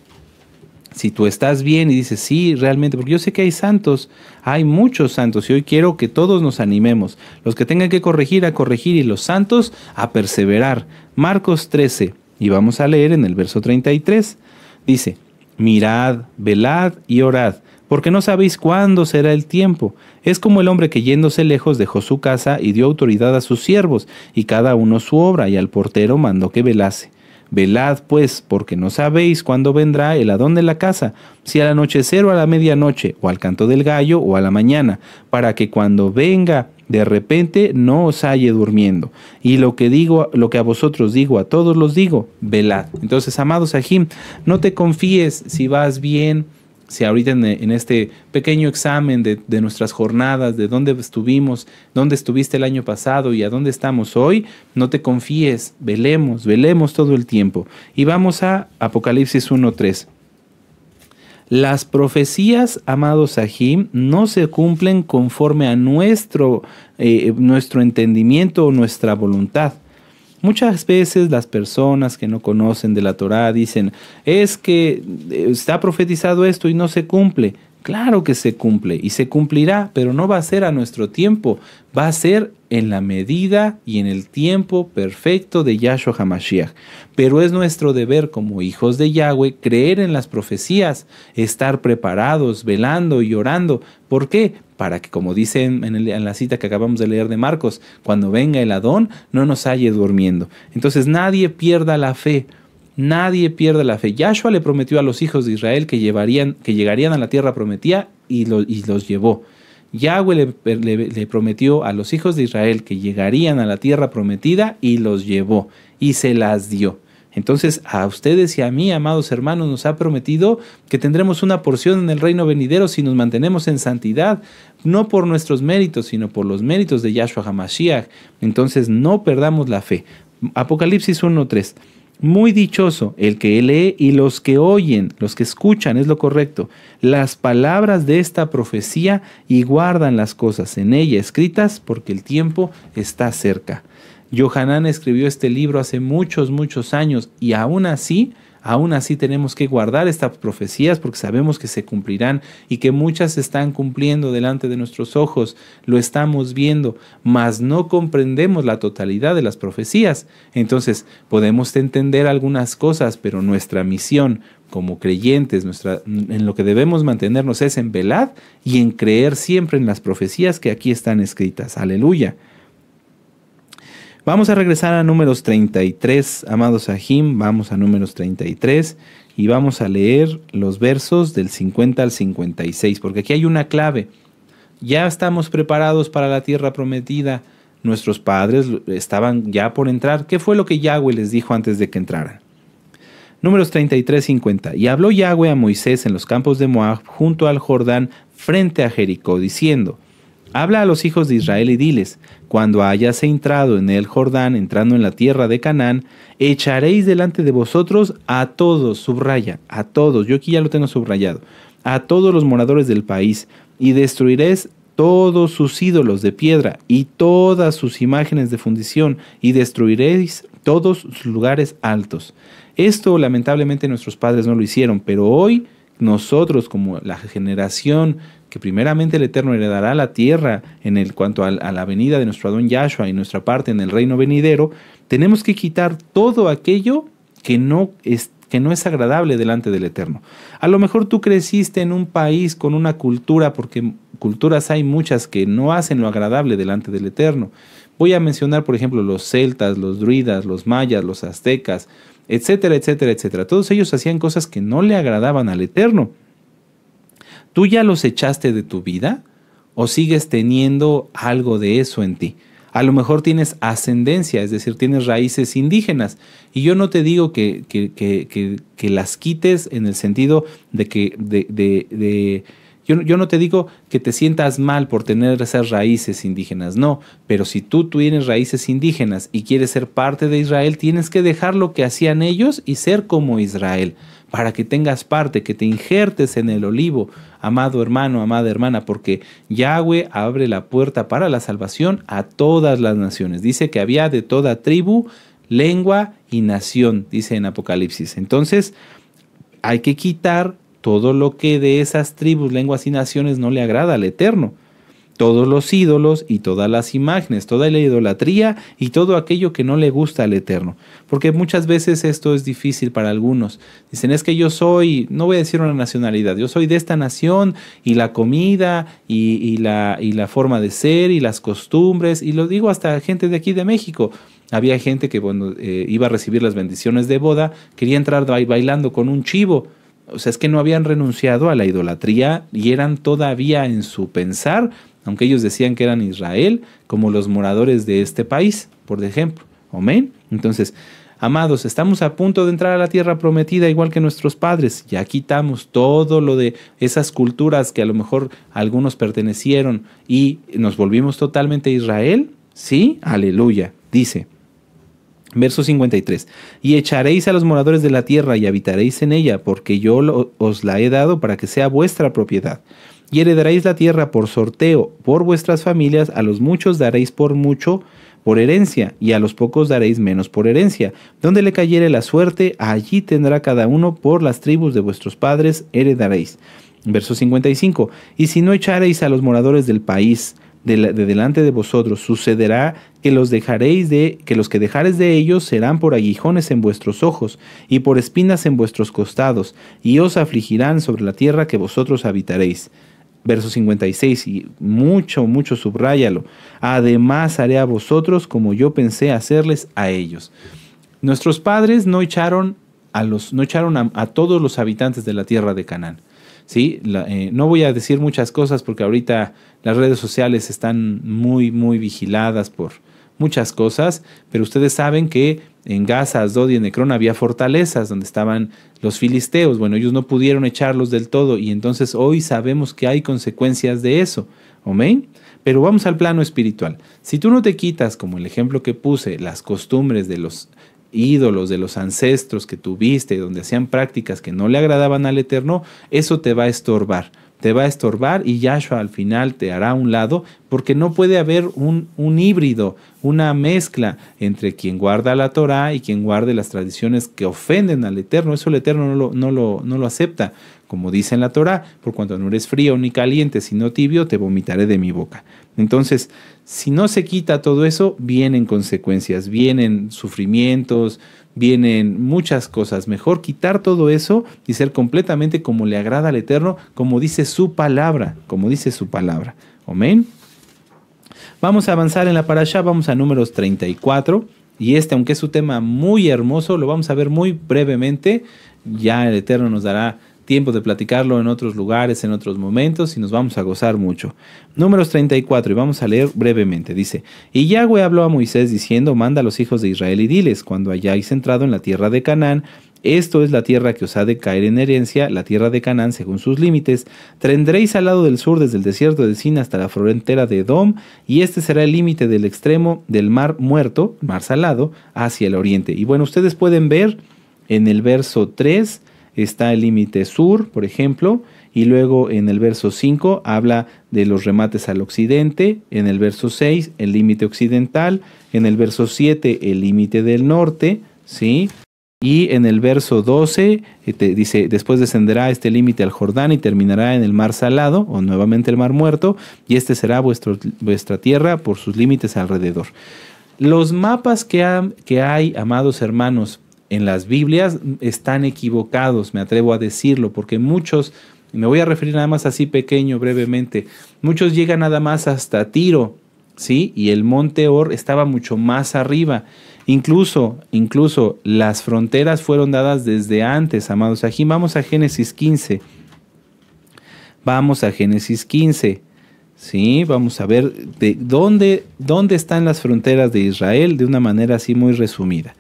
Si tú estás bien y dices, sí, realmente, porque yo sé que hay santos, hay muchos santos y hoy quiero que todos nos animemos, los que tengan que corregir a corregir y los santos a perseverar. Marcos 13, y vamos a leer en el verso 33, dice, mirad, velad y orad porque no sabéis cuándo será el tiempo. Es como el hombre que yéndose lejos dejó su casa y dio autoridad a sus siervos, y cada uno su obra, y al portero mandó que velase. Velad, pues, porque no sabéis cuándo vendrá el adón de la casa, si al anochecer o a la medianoche, o al canto del gallo o a la mañana, para que cuando venga de repente no os halle durmiendo. Y lo que digo, lo que a vosotros digo, a todos los digo, velad. Entonces, amados Ajim, no te confíes si vas bien, si ahorita en, este pequeño examen de, nuestras jornadas, de dónde estuvimos, dónde estuviste el año pasado y a dónde estamos hoy, no te confíes, velemos, velemos todo el tiempo. Y vamos a Apocalipsis 1.3. Las profecías, amados Ajim, no se cumplen conforme a nuestro, eh, nuestro entendimiento o nuestra voluntad Muchas veces las personas que no conocen de la Torá dicen, es que eh, está profetizado esto y no se cumple. Claro que se cumple y se cumplirá, pero no va a ser a nuestro tiempo, va a ser en la medida y en el tiempo perfecto de Yahshua HaMashiach. Pero es nuestro deber como hijos de Yahweh creer en las profecías, estar preparados, velando y orando. ¿Por qué? para que, como dice en, la cita que acabamos de leer de Marcos, cuando venga el Adón, no nos halle durmiendo. Entonces nadie pierda la fe, nadie pierda la fe. Yahshua le prometió a los hijos de Israel que, llevarían, que llegarían a la tierra prometida y, los llevó. Yahweh le, prometió a los hijos de Israel que llegarían a la tierra prometida y los llevó y se las dio. Entonces a ustedes y a mí, amados hermanos, nos ha prometido que tendremos una porción en el reino venidero si nos mantenemos en santidad, no por nuestros méritos, sino por los méritos de Yahshua Hamashiach. Entonces no perdamos la fe. Apocalipsis 1.3. Muy dichoso el que lee y los que oyen, los que escuchan, es lo correcto, las palabras de esta profecía y guardan las cosas en ella escritas porque el tiempo está cerca. Johanán escribió este libro hace muchos, muchos años y aún así, aún así tenemos que guardar estas profecías porque sabemos que se cumplirán y que muchas se están cumpliendo delante de nuestros ojos, lo estamos viendo, mas no comprendemos la totalidad de las profecías. Entonces, podemos entender algunas cosas, pero nuestra misión como creyentes, nuestra, en lo que debemos mantenernos es en velar y en creer siempre en las profecías que aquí están escritas. Aleluya. Vamos a regresar a números 33, amados Ajim, vamos a números 33 y vamos a leer los versos del 50 al 56, porque aquí hay una clave. Ya estamos preparados para la tierra prometida. Nuestros padres estaban ya por entrar. ¿Qué fue lo que Yahweh les dijo antes de que entraran? Números 33, 50. Y habló Yahweh a Moisés en los campos de Moab, junto al Jordán, frente a Jericó, diciendo, Habla a los hijos de Israel y diles, cuando hayas entrado en el Jordán, entrando en la tierra de Canaán, echaréis delante de vosotros a todos, subraya, a todos, yo aquí ya lo tengo subrayado, a todos los moradores del país, y destruiréis todos sus ídolos de piedra y todas sus imágenes de fundición, y destruiréis todos sus lugares altos. Esto lamentablemente nuestros padres no lo hicieron, pero hoy nosotros como la generación que primeramente el Eterno heredará la tierra en el, cuanto a, la venida de nuestro Adón Yahshua y nuestra parte en el reino venidero, tenemos que quitar todo aquello que no es, que no es agradable delante del Eterno. A lo mejor tú creciste en un país con una cultura, porque culturas hay muchas que no hacen lo agradable delante del Eterno. Voy a mencionar, por ejemplo, los celtas, los druidas, los mayas, los aztecas, etcétera, etcétera, etcétera. Todos ellos hacían cosas que no le agradaban al Eterno. ¿Tú ya los echaste de tu vida o sigues teniendo algo de eso en ti? A lo mejor tienes ascendencia, es decir, tienes raíces indígenas. Y yo no te digo que, que, que, que las quites en el sentido de que... De, de, yo, yo, no te digo que te sientas mal por tener esas raíces indígenas, no, pero si tú, tú tienes raíces indígenas y quieres ser parte de Israel, tienes que dejar lo que hacían ellos y ser como Israel para que tengas parte, que te injertes en el olivo, amado hermano, amada hermana, porque Yahweh abre la puerta para la salvación a todas las naciones. Dice que había de toda tribu, lengua y nación, dice en Apocalipsis. Entonces, hay que quitar todo lo que de esas tribus, lenguas y naciones no le agrada al Eterno todos los ídolos y todas las imágenes, toda la idolatría y todo aquello que no le gusta al Eterno. Porque muchas veces esto es difícil para algunos. Dicen, es que yo soy, no voy a decir una nacionalidad, yo soy de esta nación y la comida y, la, y la forma de ser y las costumbres, y lo digo hasta gente de aquí de México. Había gente que cuando eh, iba a recibir las bendiciones de boda quería entrar bailando con un chivo. O sea, es que no habían renunciado a la idolatría y eran todavía en su pensar aunque ellos decían que eran Israel, como los moradores de este país, por ejemplo. Amén. Entonces, amados, estamos a punto de entrar a la tierra prometida igual que nuestros padres. Ya quitamos todo lo de esas culturas que a lo mejor algunos pertenecieron y nos volvimos totalmente Israel. Sí, aleluya. Dice, Verso 53. Y echaréis a los moradores de la tierra y habitaréis en ella, porque yo os la he dado para que sea vuestra propiedad y heredaréis la tierra por sorteo por vuestras familias, a los muchos daréis por mucho por herencia, y a los pocos daréis menos por herencia. Donde le cayere la suerte, allí tendrá cada uno por las tribus de vuestros padres heredaréis. Verso 55. Y si no echareis a los moradores del país de, delante de vosotros, sucederá que los dejaréis de, que los que dejares de ellos serán por aguijones en vuestros ojos, y por espinas en vuestros costados, y os afligirán sobre la tierra que vosotros habitaréis verso 56, y mucho, mucho subráyalo. Además haré a vosotros como yo pensé hacerles a ellos. Nuestros padres no echaron a, los, no echaron a, todos los habitantes de la tierra de Canaán. ¿sí? Eh, no voy a decir muchas cosas porque ahorita las redes sociales están muy, muy vigiladas por muchas cosas, pero ustedes saben que en Gaza, Asdod y en Necrón había fortalezas donde estaban los filisteos. Bueno, ellos no pudieron echarlos del todo y entonces hoy sabemos que hay consecuencias de eso. Amén. Pero vamos al plano espiritual. Si tú no te quitas, como el ejemplo que puse, las costumbres de los ídolos, de los ancestros que tuviste, donde hacían prácticas que no le agradaban al Eterno, eso te va a estorbar te va a estorbar y Yahshua al final te hará a un lado, porque no puede haber un, un, híbrido, una mezcla entre quien guarda la Torah y quien guarde las tradiciones que ofenden al Eterno. Eso el Eterno no lo, no lo, no lo acepta, como dice en la Torah, por cuanto no eres frío ni caliente, sino tibio, te vomitaré de mi boca. Entonces, si no se quita todo eso, vienen consecuencias, vienen sufrimientos, vienen muchas cosas. Mejor quitar todo eso y ser completamente como le agrada al Eterno, como dice su palabra, como dice su palabra. Amén. Vamos a avanzar en la parasha, vamos a números 34. Y este, aunque es un tema muy hermoso, lo vamos a ver muy brevemente. Ya el Eterno nos dará Tiempo de platicarlo en otros lugares, en otros momentos, y nos vamos a gozar mucho. Números 34, y vamos a leer brevemente, dice, Y Yahweh habló a Moisés diciendo, manda a los hijos de Israel y diles, cuando hayáis entrado en la tierra de Canaán, esto es la tierra que os ha de caer en herencia, la tierra de Canaán según sus límites. Tendréis al lado del sur desde el desierto de Sin hasta la frontera de Edom, y este será el límite del extremo del mar muerto, mar salado, hacia el oriente. Y bueno, ustedes pueden ver en el verso 3 está el límite sur, por ejemplo, y luego en el verso 5 habla de los remates al occidente, en el verso 6 el límite occidental, en el verso 7 el límite del norte, ¿sí? Y en el verso 12 te este, dice, después descenderá este límite al Jordán y terminará en el mar salado, o nuevamente el mar muerto, y este será vuestra tierra por sus límites alrededor. Los mapas que hay, amados hermanos, en las Biblias están equivocados, me atrevo a decirlo, porque muchos, y me voy a referir nada más así pequeño, brevemente, muchos llegan nada más hasta Tiro, ¿sí? Y el monte Or estaba mucho más arriba. Incluso, incluso las fronteras fueron dadas desde antes, amados. Aquí vamos a Génesis 15. Vamos a Génesis 15. Sí, vamos a ver de dónde, dónde están las fronteras de Israel de una manera así muy resumida.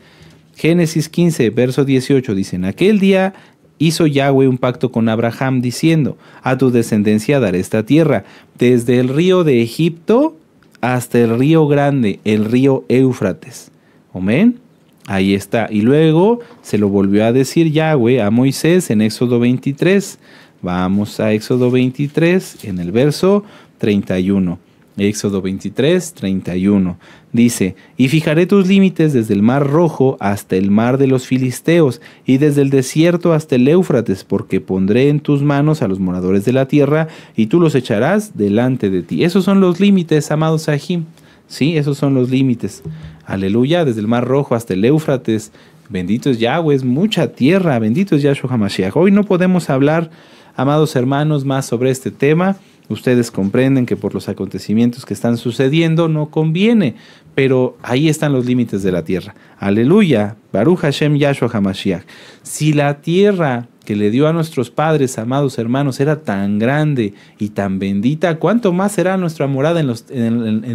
Génesis 15, verso 18 dice, en aquel día hizo Yahweh un pacto con Abraham diciendo, a tu descendencia daré esta tierra, desde el río de Egipto hasta el río grande, el río Éufrates. Amén. Ahí está. Y luego se lo volvió a decir Yahweh a Moisés en Éxodo 23. Vamos a Éxodo 23 en el verso 31. Éxodo 23, 31. Dice, y fijaré tus límites desde el mar rojo hasta el mar de los Filisteos, y desde el desierto hasta el Éufrates, porque pondré en tus manos a los moradores de la tierra, y tú los echarás delante de ti. Esos son los límites, amados Sahim. Sí, esos son los límites. Aleluya, desde el mar rojo hasta el Éufrates. Bendito es Yahweh, es mucha tierra. Bendito es Yahshua Hamashiach. Hoy no podemos hablar, amados hermanos, más sobre este tema Ustedes comprenden que por los acontecimientos que están sucediendo no conviene, pero ahí están los límites de la tierra. Aleluya, Baruch Hashem Yahshua HaMashiach. Si la tierra que le dio a nuestros padres, amados hermanos, era tan grande y tan bendita, ¿cuánto más será nuestra morada en,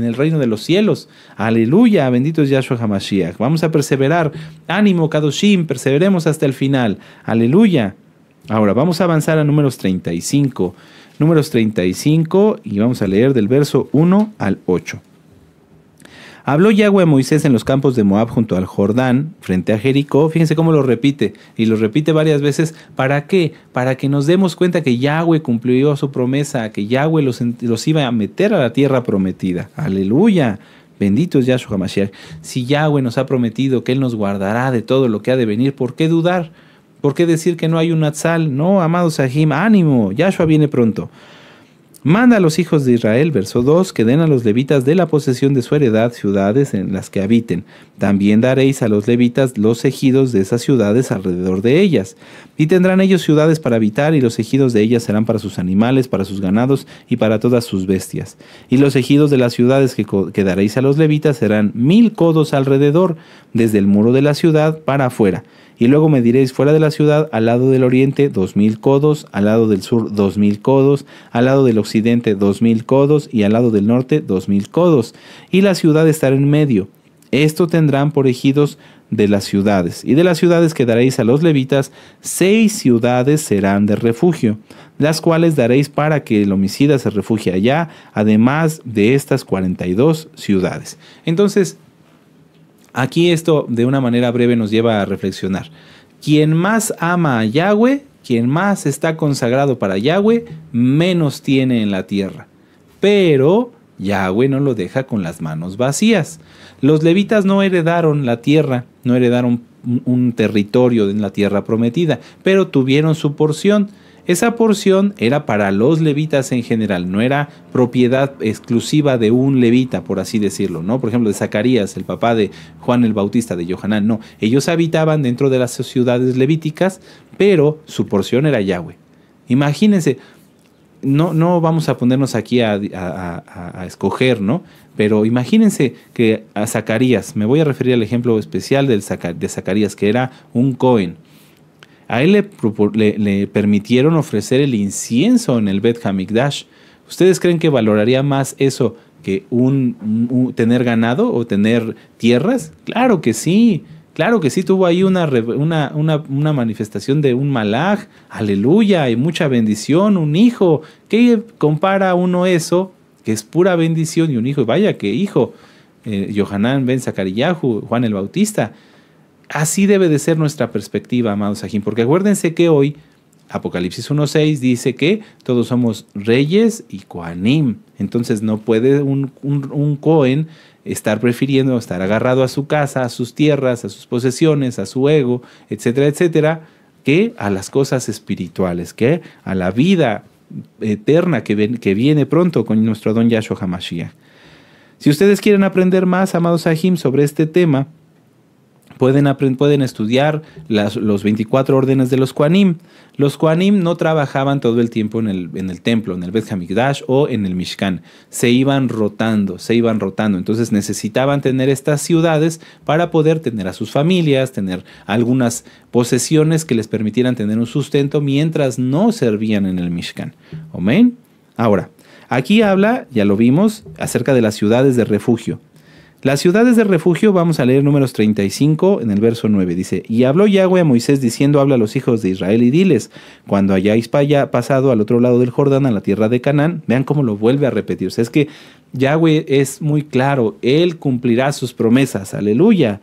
el, reino de los cielos? Aleluya, bendito es Yahshua HaMashiach. Vamos a perseverar. Ánimo, Kadoshim, perseveremos hasta el final. Aleluya. Ahora, vamos a avanzar a números 35 números 35 y vamos a leer del verso 1 al 8. Habló Yahweh a Moisés en los campos de Moab junto al Jordán, frente a Jericó. Fíjense cómo lo repite, y lo repite varias veces. ¿Para qué? Para que nos demos cuenta que Yahweh cumplió su promesa, que Yahweh los, iba a meter a la tierra prometida. Aleluya. Bendito es Yahshua Mashiach. Si Yahweh nos ha prometido que Él nos guardará de todo lo que ha de venir, ¿por qué dudar? ¿Por qué decir que no hay un Natsal? No, amado Sahim, ánimo, Yahshua viene pronto. Manda a los hijos de Israel, verso 2, que den a los levitas de la posesión de su heredad ciudades en las que habiten. También daréis a los levitas los ejidos de esas ciudades alrededor de ellas. Y tendrán ellos ciudades para habitar, y los ejidos de ellas serán para sus animales, para sus ganados y para todas sus bestias. Y los ejidos de las ciudades que, daréis a los levitas serán mil codos alrededor, desde el muro de la ciudad para afuera. Y luego mediréis fuera de la ciudad, al lado del oriente, dos mil codos, al lado del sur, dos mil codos, al lado del occidente 2.000 codos y al lado del norte mil codos, y la ciudad estará en medio. Esto tendrán por ejidos de las ciudades, y de las ciudades que daréis a los levitas, seis ciudades serán de refugio, las cuales daréis para que el homicida se refugie allá, además de estas 42 ciudades. Entonces, aquí esto de una manera breve nos lleva a reflexionar. Quien más ama a Yahweh quien más está consagrado para Yahweh, menos tiene en la tierra. Pero Yahweh no lo deja con las manos vacías. Los levitas no heredaron la tierra, no heredaron un territorio en la tierra prometida, pero tuvieron su porción. Esa porción era para los levitas en general, no era propiedad exclusiva de un levita, por así decirlo, ¿no? Por ejemplo, de Zacarías, el papá de Juan el Bautista, de Johanán, no. Ellos habitaban dentro de las ciudades levíticas, pero su porción era Yahweh. Imagínense, no, no vamos a ponernos aquí a, escoger, ¿no? Pero imagínense que a Zacarías, me voy a referir al ejemplo especial de Zacarías, que era un Cohen. A él le, permitieron ofrecer el incienso en el Bet Hamikdash. ¿Ustedes creen que valoraría más eso que un tener ganado o tener tierras? Claro que sí. Claro que sí, tuvo ahí una, una, una, manifestación de un malaj, aleluya, y mucha bendición, un hijo. ¿Qué compara uno eso, que es pura bendición y un hijo? Vaya, que hijo, eh, Ben Zacariyahu, Juan el Bautista. Así debe de ser nuestra perspectiva, amados Ajín, porque acuérdense que hoy Apocalipsis 1.6 dice que todos somos reyes y Koanim. Entonces no puede un, un, un cohen estar prefiriendo estar agarrado a su casa, a sus tierras, a sus posesiones, a su ego, etcétera, etcétera, que a las cosas espirituales, que a la vida eterna que, viene pronto con nuestro don Yahshua Hamashiach. Si ustedes quieren aprender más, amados Ahim, sobre este tema, pueden, estudiar las, los 24 órdenes de los kuanim. Los kuanim no trabajaban todo el tiempo en el, en el templo, en el Beth Hamikdash o en el Mishkan. Se iban rotando, se iban rotando. Entonces necesitaban tener estas ciudades para poder tener a sus familias, tener algunas posesiones que les permitieran tener un sustento mientras no servían en el Mishkan. Amén. Ahora, aquí habla, ya lo vimos, acerca de las ciudades de refugio. Las ciudades de refugio, vamos a leer números 35 en el verso 9, dice, Y habló Yahweh a Moisés diciendo, habla a los hijos de Israel y diles, cuando hayáis pasado al otro lado del Jordán, a la tierra de Canaán, vean cómo lo vuelve a repetir. O sea, es que Yahweh es muy claro, Él cumplirá sus promesas, aleluya.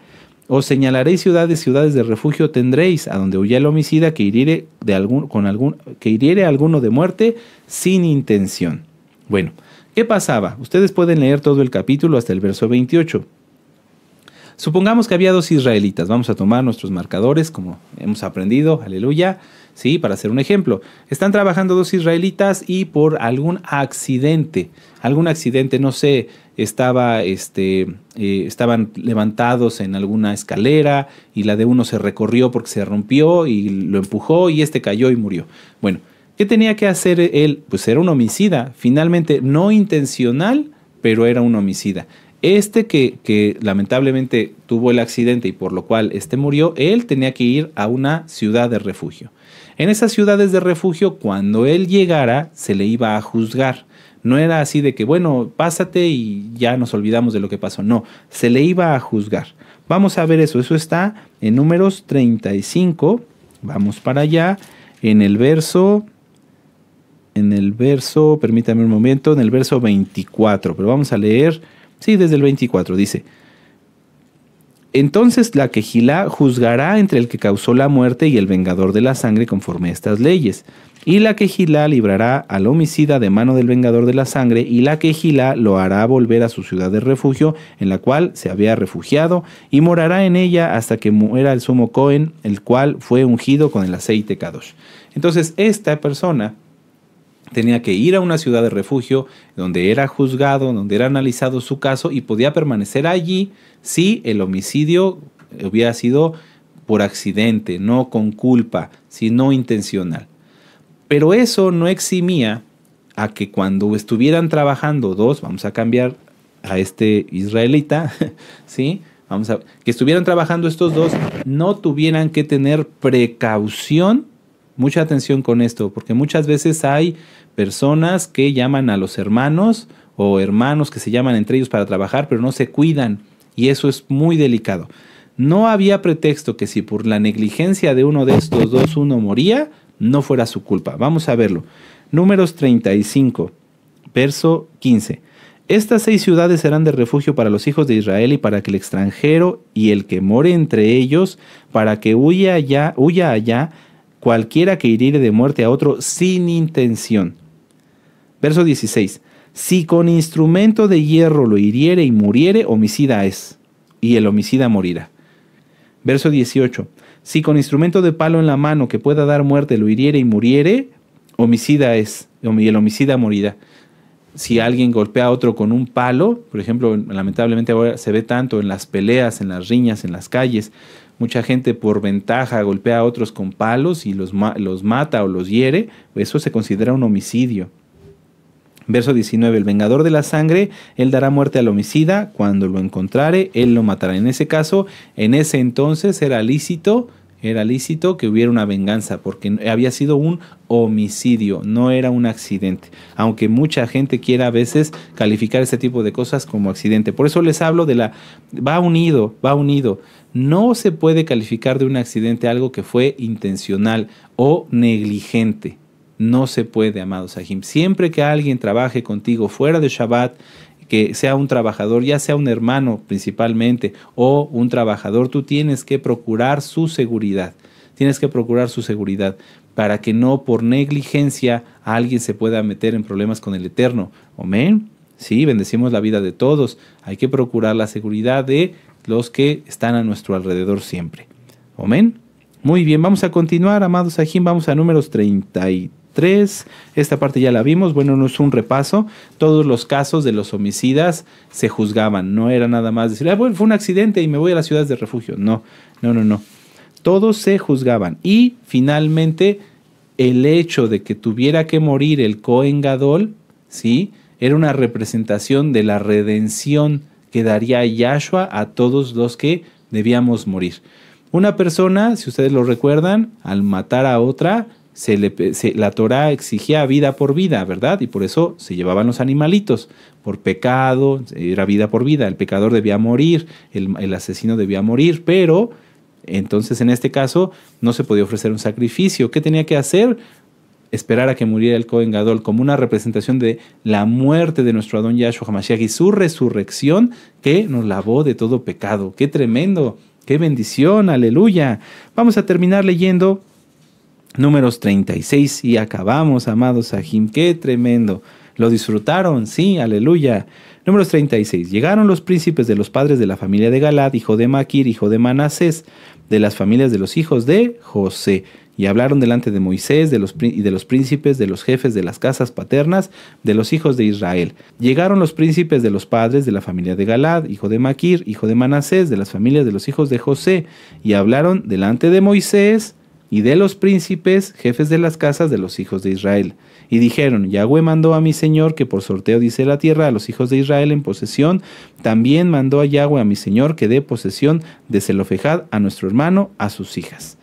Os señalaréis ciudades, ciudades de refugio tendréis, a donde huya el homicida que hiriere, de algún, con algún, que hiriere a alguno de muerte sin intención. Bueno, ¿Qué pasaba? Ustedes pueden leer todo el capítulo hasta el verso 28. Supongamos que había dos israelitas. Vamos a tomar nuestros marcadores, como hemos aprendido, aleluya, ¿sí? Para hacer un ejemplo. Están trabajando dos israelitas y por algún accidente, algún accidente, no sé, estaba, este, eh, estaban levantados en alguna escalera y la de uno se recorrió porque se rompió y lo empujó y este cayó y murió. Bueno, ¿Qué tenía que hacer él? Pues era un homicida, finalmente no intencional, pero era un homicida. Este que, que, lamentablemente tuvo el accidente y por lo cual este murió, él tenía que ir a una ciudad de refugio. En esas ciudades de refugio, cuando él llegara, se le iba a juzgar. No era así de que, bueno, pásate y ya nos olvidamos de lo que pasó. No, se le iba a juzgar. Vamos a ver eso. Eso está en números 35. Vamos para allá. En el verso en el verso, permítame un momento, en el verso 24, pero vamos a leer, sí, desde el 24, dice, entonces la quejilá juzgará entre el que causó la muerte y el vengador de la sangre conforme a estas leyes. Y la quejilá librará al homicida de mano del vengador de la sangre y la quejilá lo hará volver a su ciudad de refugio en la cual se había refugiado y morará en ella hasta que muera el sumo Cohen, el cual fue ungido con el aceite Kadosh. Entonces esta persona tenía que ir a una ciudad de refugio donde era juzgado, donde era analizado su caso y podía permanecer allí si el homicidio hubiera sido por accidente, no con culpa, sino intencional. Pero eso no eximía a que cuando estuvieran trabajando dos, vamos a cambiar a este israelita, ¿sí? Vamos a que estuvieran trabajando estos dos, no tuvieran que tener precaución mucha atención con esto, porque muchas veces hay personas que llaman a los hermanos o hermanos que se llaman entre ellos para trabajar, pero no se cuidan. Y eso es muy delicado. No había pretexto que si por la negligencia de uno de estos dos uno moría, no fuera su culpa. Vamos a verlo. Números 35, verso 15. Estas seis ciudades serán de refugio para los hijos de Israel y para que el extranjero y el que more entre ellos, para que huya allá, huya allá cualquiera que hiriere de muerte a otro sin intención. Verso 16. Si con instrumento de hierro lo hiriere y muriere, homicida es, y el homicida morirá. Verso 18. Si con instrumento de palo en la mano que pueda dar muerte lo hiriere y muriere, homicida es, y el homicida morirá. Si alguien golpea a otro con un palo, por ejemplo, lamentablemente ahora se ve tanto en las peleas, en las riñas, en las calles, mucha gente por ventaja golpea a otros con palos y los, los mata o los hiere, eso se considera un homicidio. Verso 19, el vengador de la sangre, él dará muerte al homicida, cuando lo encontrare, él lo matará. En ese caso, en ese entonces era lícito, era lícito que hubiera una venganza, porque había sido un homicidio, no era un accidente. Aunque mucha gente quiera a veces calificar ese tipo de cosas como accidente. Por eso les hablo de la... va unido, va unido. No se puede calificar de un accidente algo que fue intencional o negligente no se puede, amados. Sahim. Siempre que alguien trabaje contigo fuera de Shabbat, que sea un trabajador, ya sea un hermano principalmente o un trabajador, tú tienes que procurar su seguridad. Tienes que procurar su seguridad para que no por negligencia alguien se pueda meter en problemas con el Eterno. Amén. Sí, bendecimos la vida de todos. Hay que procurar la seguridad de los que están a nuestro alrededor siempre. Amén. Muy bien, vamos a continuar, amados Sahim. Vamos a números 33. Esta parte ya la vimos. Bueno, no es un repaso. Todos los casos de los homicidas se juzgaban. No era nada más decir, ah, bueno, fue un accidente y me voy a las ciudades de refugio. No, no, no, no. Todos se juzgaban. Y finalmente, el hecho de que tuviera que morir el Cohen Gadol, ¿sí? Era una representación de la redención que daría Yahshua a todos los que debíamos morir. Una persona, si ustedes lo recuerdan, al matar a otra, se la Torah exigía vida por vida, ¿verdad? Y por eso se llevaban los animalitos. Por pecado, era vida por vida. El pecador debía morir, el, asesino debía morir, pero entonces en este caso no se podía ofrecer un sacrificio. ¿Qué tenía que hacer? Esperar a que muriera el Cohen Gadol como una representación de la muerte de nuestro Adón Yahshua HaMashiach y su resurrección que nos lavó de todo pecado. ¡Qué tremendo! ¡Qué bendición! ¡Aleluya! Vamos a terminar leyendo números 36 y acabamos, amados Sahim. Qué tremendo. Lo disfrutaron, sí, aleluya. Números 36. Llegaron los príncipes de los padres de la familia de Galad, hijo de Maquir, hijo de Manasés, de las familias de los hijos de José. Y hablaron delante de Moisés de los, y de los príncipes, de los jefes de las casas paternas, de los hijos de Israel. Llegaron los príncipes de los padres de la familia de Galad, hijo de Maquir, hijo de Manasés, de las familias de los hijos de José. Y hablaron delante de Moisés y de los príncipes, jefes de las casas de los hijos de Israel. Y dijeron, Yahweh mandó a mi Señor que por sorteo dice la tierra a los hijos de Israel en posesión, también mandó a Yahweh a mi Señor que dé posesión de Zelofejad a nuestro hermano, a sus hijas.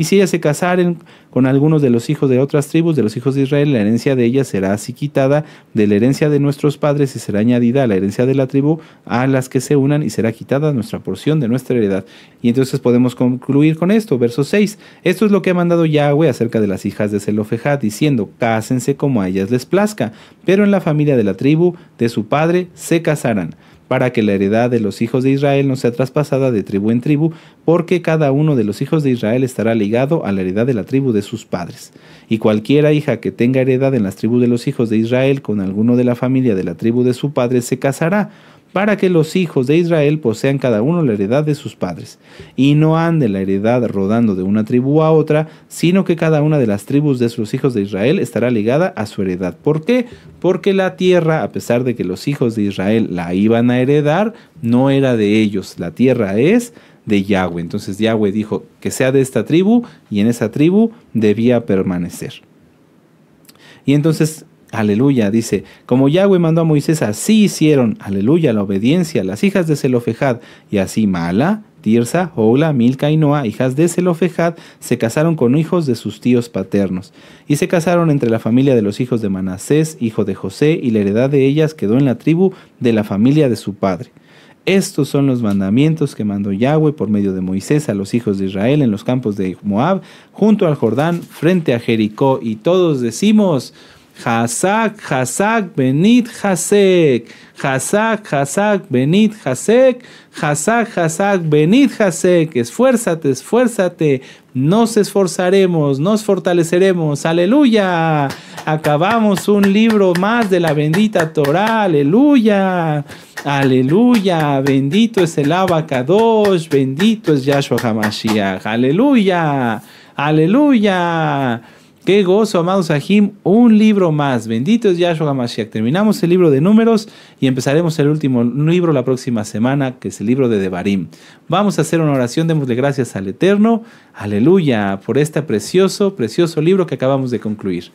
Y si ellas se casaren con algunos de los hijos de otras tribus, de los hijos de Israel, la herencia de ellas será así quitada de la herencia de nuestros padres y será añadida a la herencia de la tribu a las que se unan y será quitada nuestra porción de nuestra heredad. Y entonces podemos concluir con esto, verso 6. Esto es lo que ha mandado Yahweh acerca de las hijas de Zelofejad, diciendo, cásense como a ellas les plazca, pero en la familia de la tribu de su padre se casarán para que la heredad de los hijos de Israel no sea traspasada de tribu en tribu, porque cada uno de los hijos de Israel estará ligado a la heredad de la tribu de sus padres. Y cualquiera hija que tenga heredad en las tribus de los hijos de Israel con alguno de la familia de la tribu de su padre se casará, para que los hijos de Israel posean cada uno la heredad de sus padres, y no ande la heredad rodando de una tribu a otra, sino que cada una de las tribus de sus hijos de Israel estará ligada a su heredad. ¿Por qué? Porque la tierra, a pesar de que los hijos de Israel la iban a heredar, no era de ellos, la tierra es de Yahweh. Entonces Yahweh dijo que sea de esta tribu, y en esa tribu debía permanecer. Y entonces Aleluya, dice, como Yahweh mandó a Moisés, así hicieron, aleluya, la obediencia, las hijas de Zelofejad, y así Mala, Tirsa, Ola, Milca y Noa, hijas de Zelofejad, se casaron con hijos de sus tíos paternos, y se casaron entre la familia de los hijos de Manasés, hijo de José, y la heredad de ellas quedó en la tribu de la familia de su padre. Estos son los mandamientos que mandó Yahweh por medio de Moisés a los hijos de Israel en los campos de Moab, junto al Jordán, frente a Jericó, y todos decimos, Hasak, Hasak, Benit, Hasek. Hasak, Hasak, Benit, Hasek. Hazak, Hazak, Benit, Hasek. Esfuérzate, esfuérzate. Nos esforzaremos, nos fortaleceremos. Aleluya. Acabamos un libro más de la bendita Torah. Aleluya. Aleluya, bendito es el Abacadosh, bendito es Yahshua HaMashiach. Aleluya, aleluya. Qué gozo, amados Ajim, un libro más. Bendito es Yahshua Mashiach. Terminamos el libro de números y empezaremos el último libro la próxima semana, que es el libro de Devarim. Vamos a hacer una oración, démosle gracias al Eterno. Aleluya, por este precioso, precioso libro que acabamos de concluir.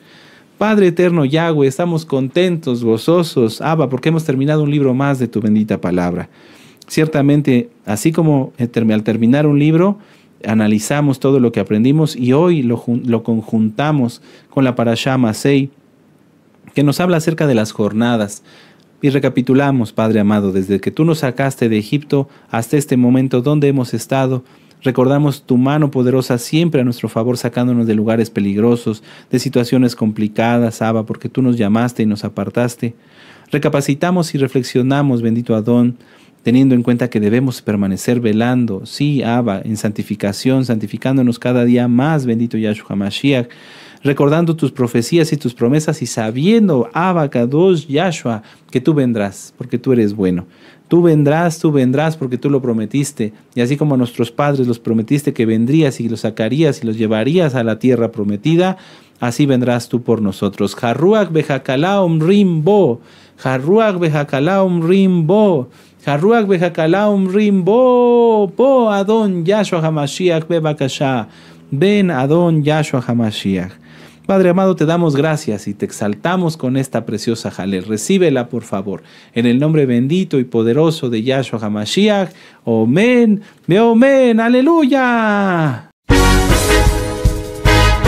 Padre eterno Yahweh, estamos contentos, gozosos, Abba, porque hemos terminado un libro más de tu bendita palabra. Ciertamente, así como eh, al terminar un libro, analizamos todo lo que aprendimos y hoy lo, conjuntamos con la Parashá sei que nos habla acerca de las jornadas. Y recapitulamos, Padre amado, desde que tú nos sacaste de Egipto hasta este momento, donde hemos estado? Recordamos tu mano poderosa siempre a nuestro favor, sacándonos de lugares peligrosos, de situaciones complicadas, Abba, porque tú nos llamaste y nos apartaste. Recapacitamos y reflexionamos, bendito Adón, teniendo en cuenta que debemos permanecer velando, sí, Abba, en santificación, santificándonos cada día más, bendito Yahshua Mashiach, recordando tus profecías y tus promesas y sabiendo, Abba, Kadosh, Yahshua, que tú vendrás, porque tú eres bueno. Tú vendrás, tú vendrás, porque tú lo prometiste. Y así como a nuestros padres los prometiste que vendrías y los sacarías y los llevarías a la tierra prometida, así vendrás tú por nosotros. Harruach bejakalaum rimbo. Harruach bejakalaum rimbo rimbo, bo Adon Yahshua Hamashiach ven Adon Yahshua Hamashiach. Padre amado, te damos gracias y te exaltamos con esta preciosa jale. Recíbela, por favor, en el nombre bendito y poderoso de Yahshua Hamashiach. me omen, aleluya.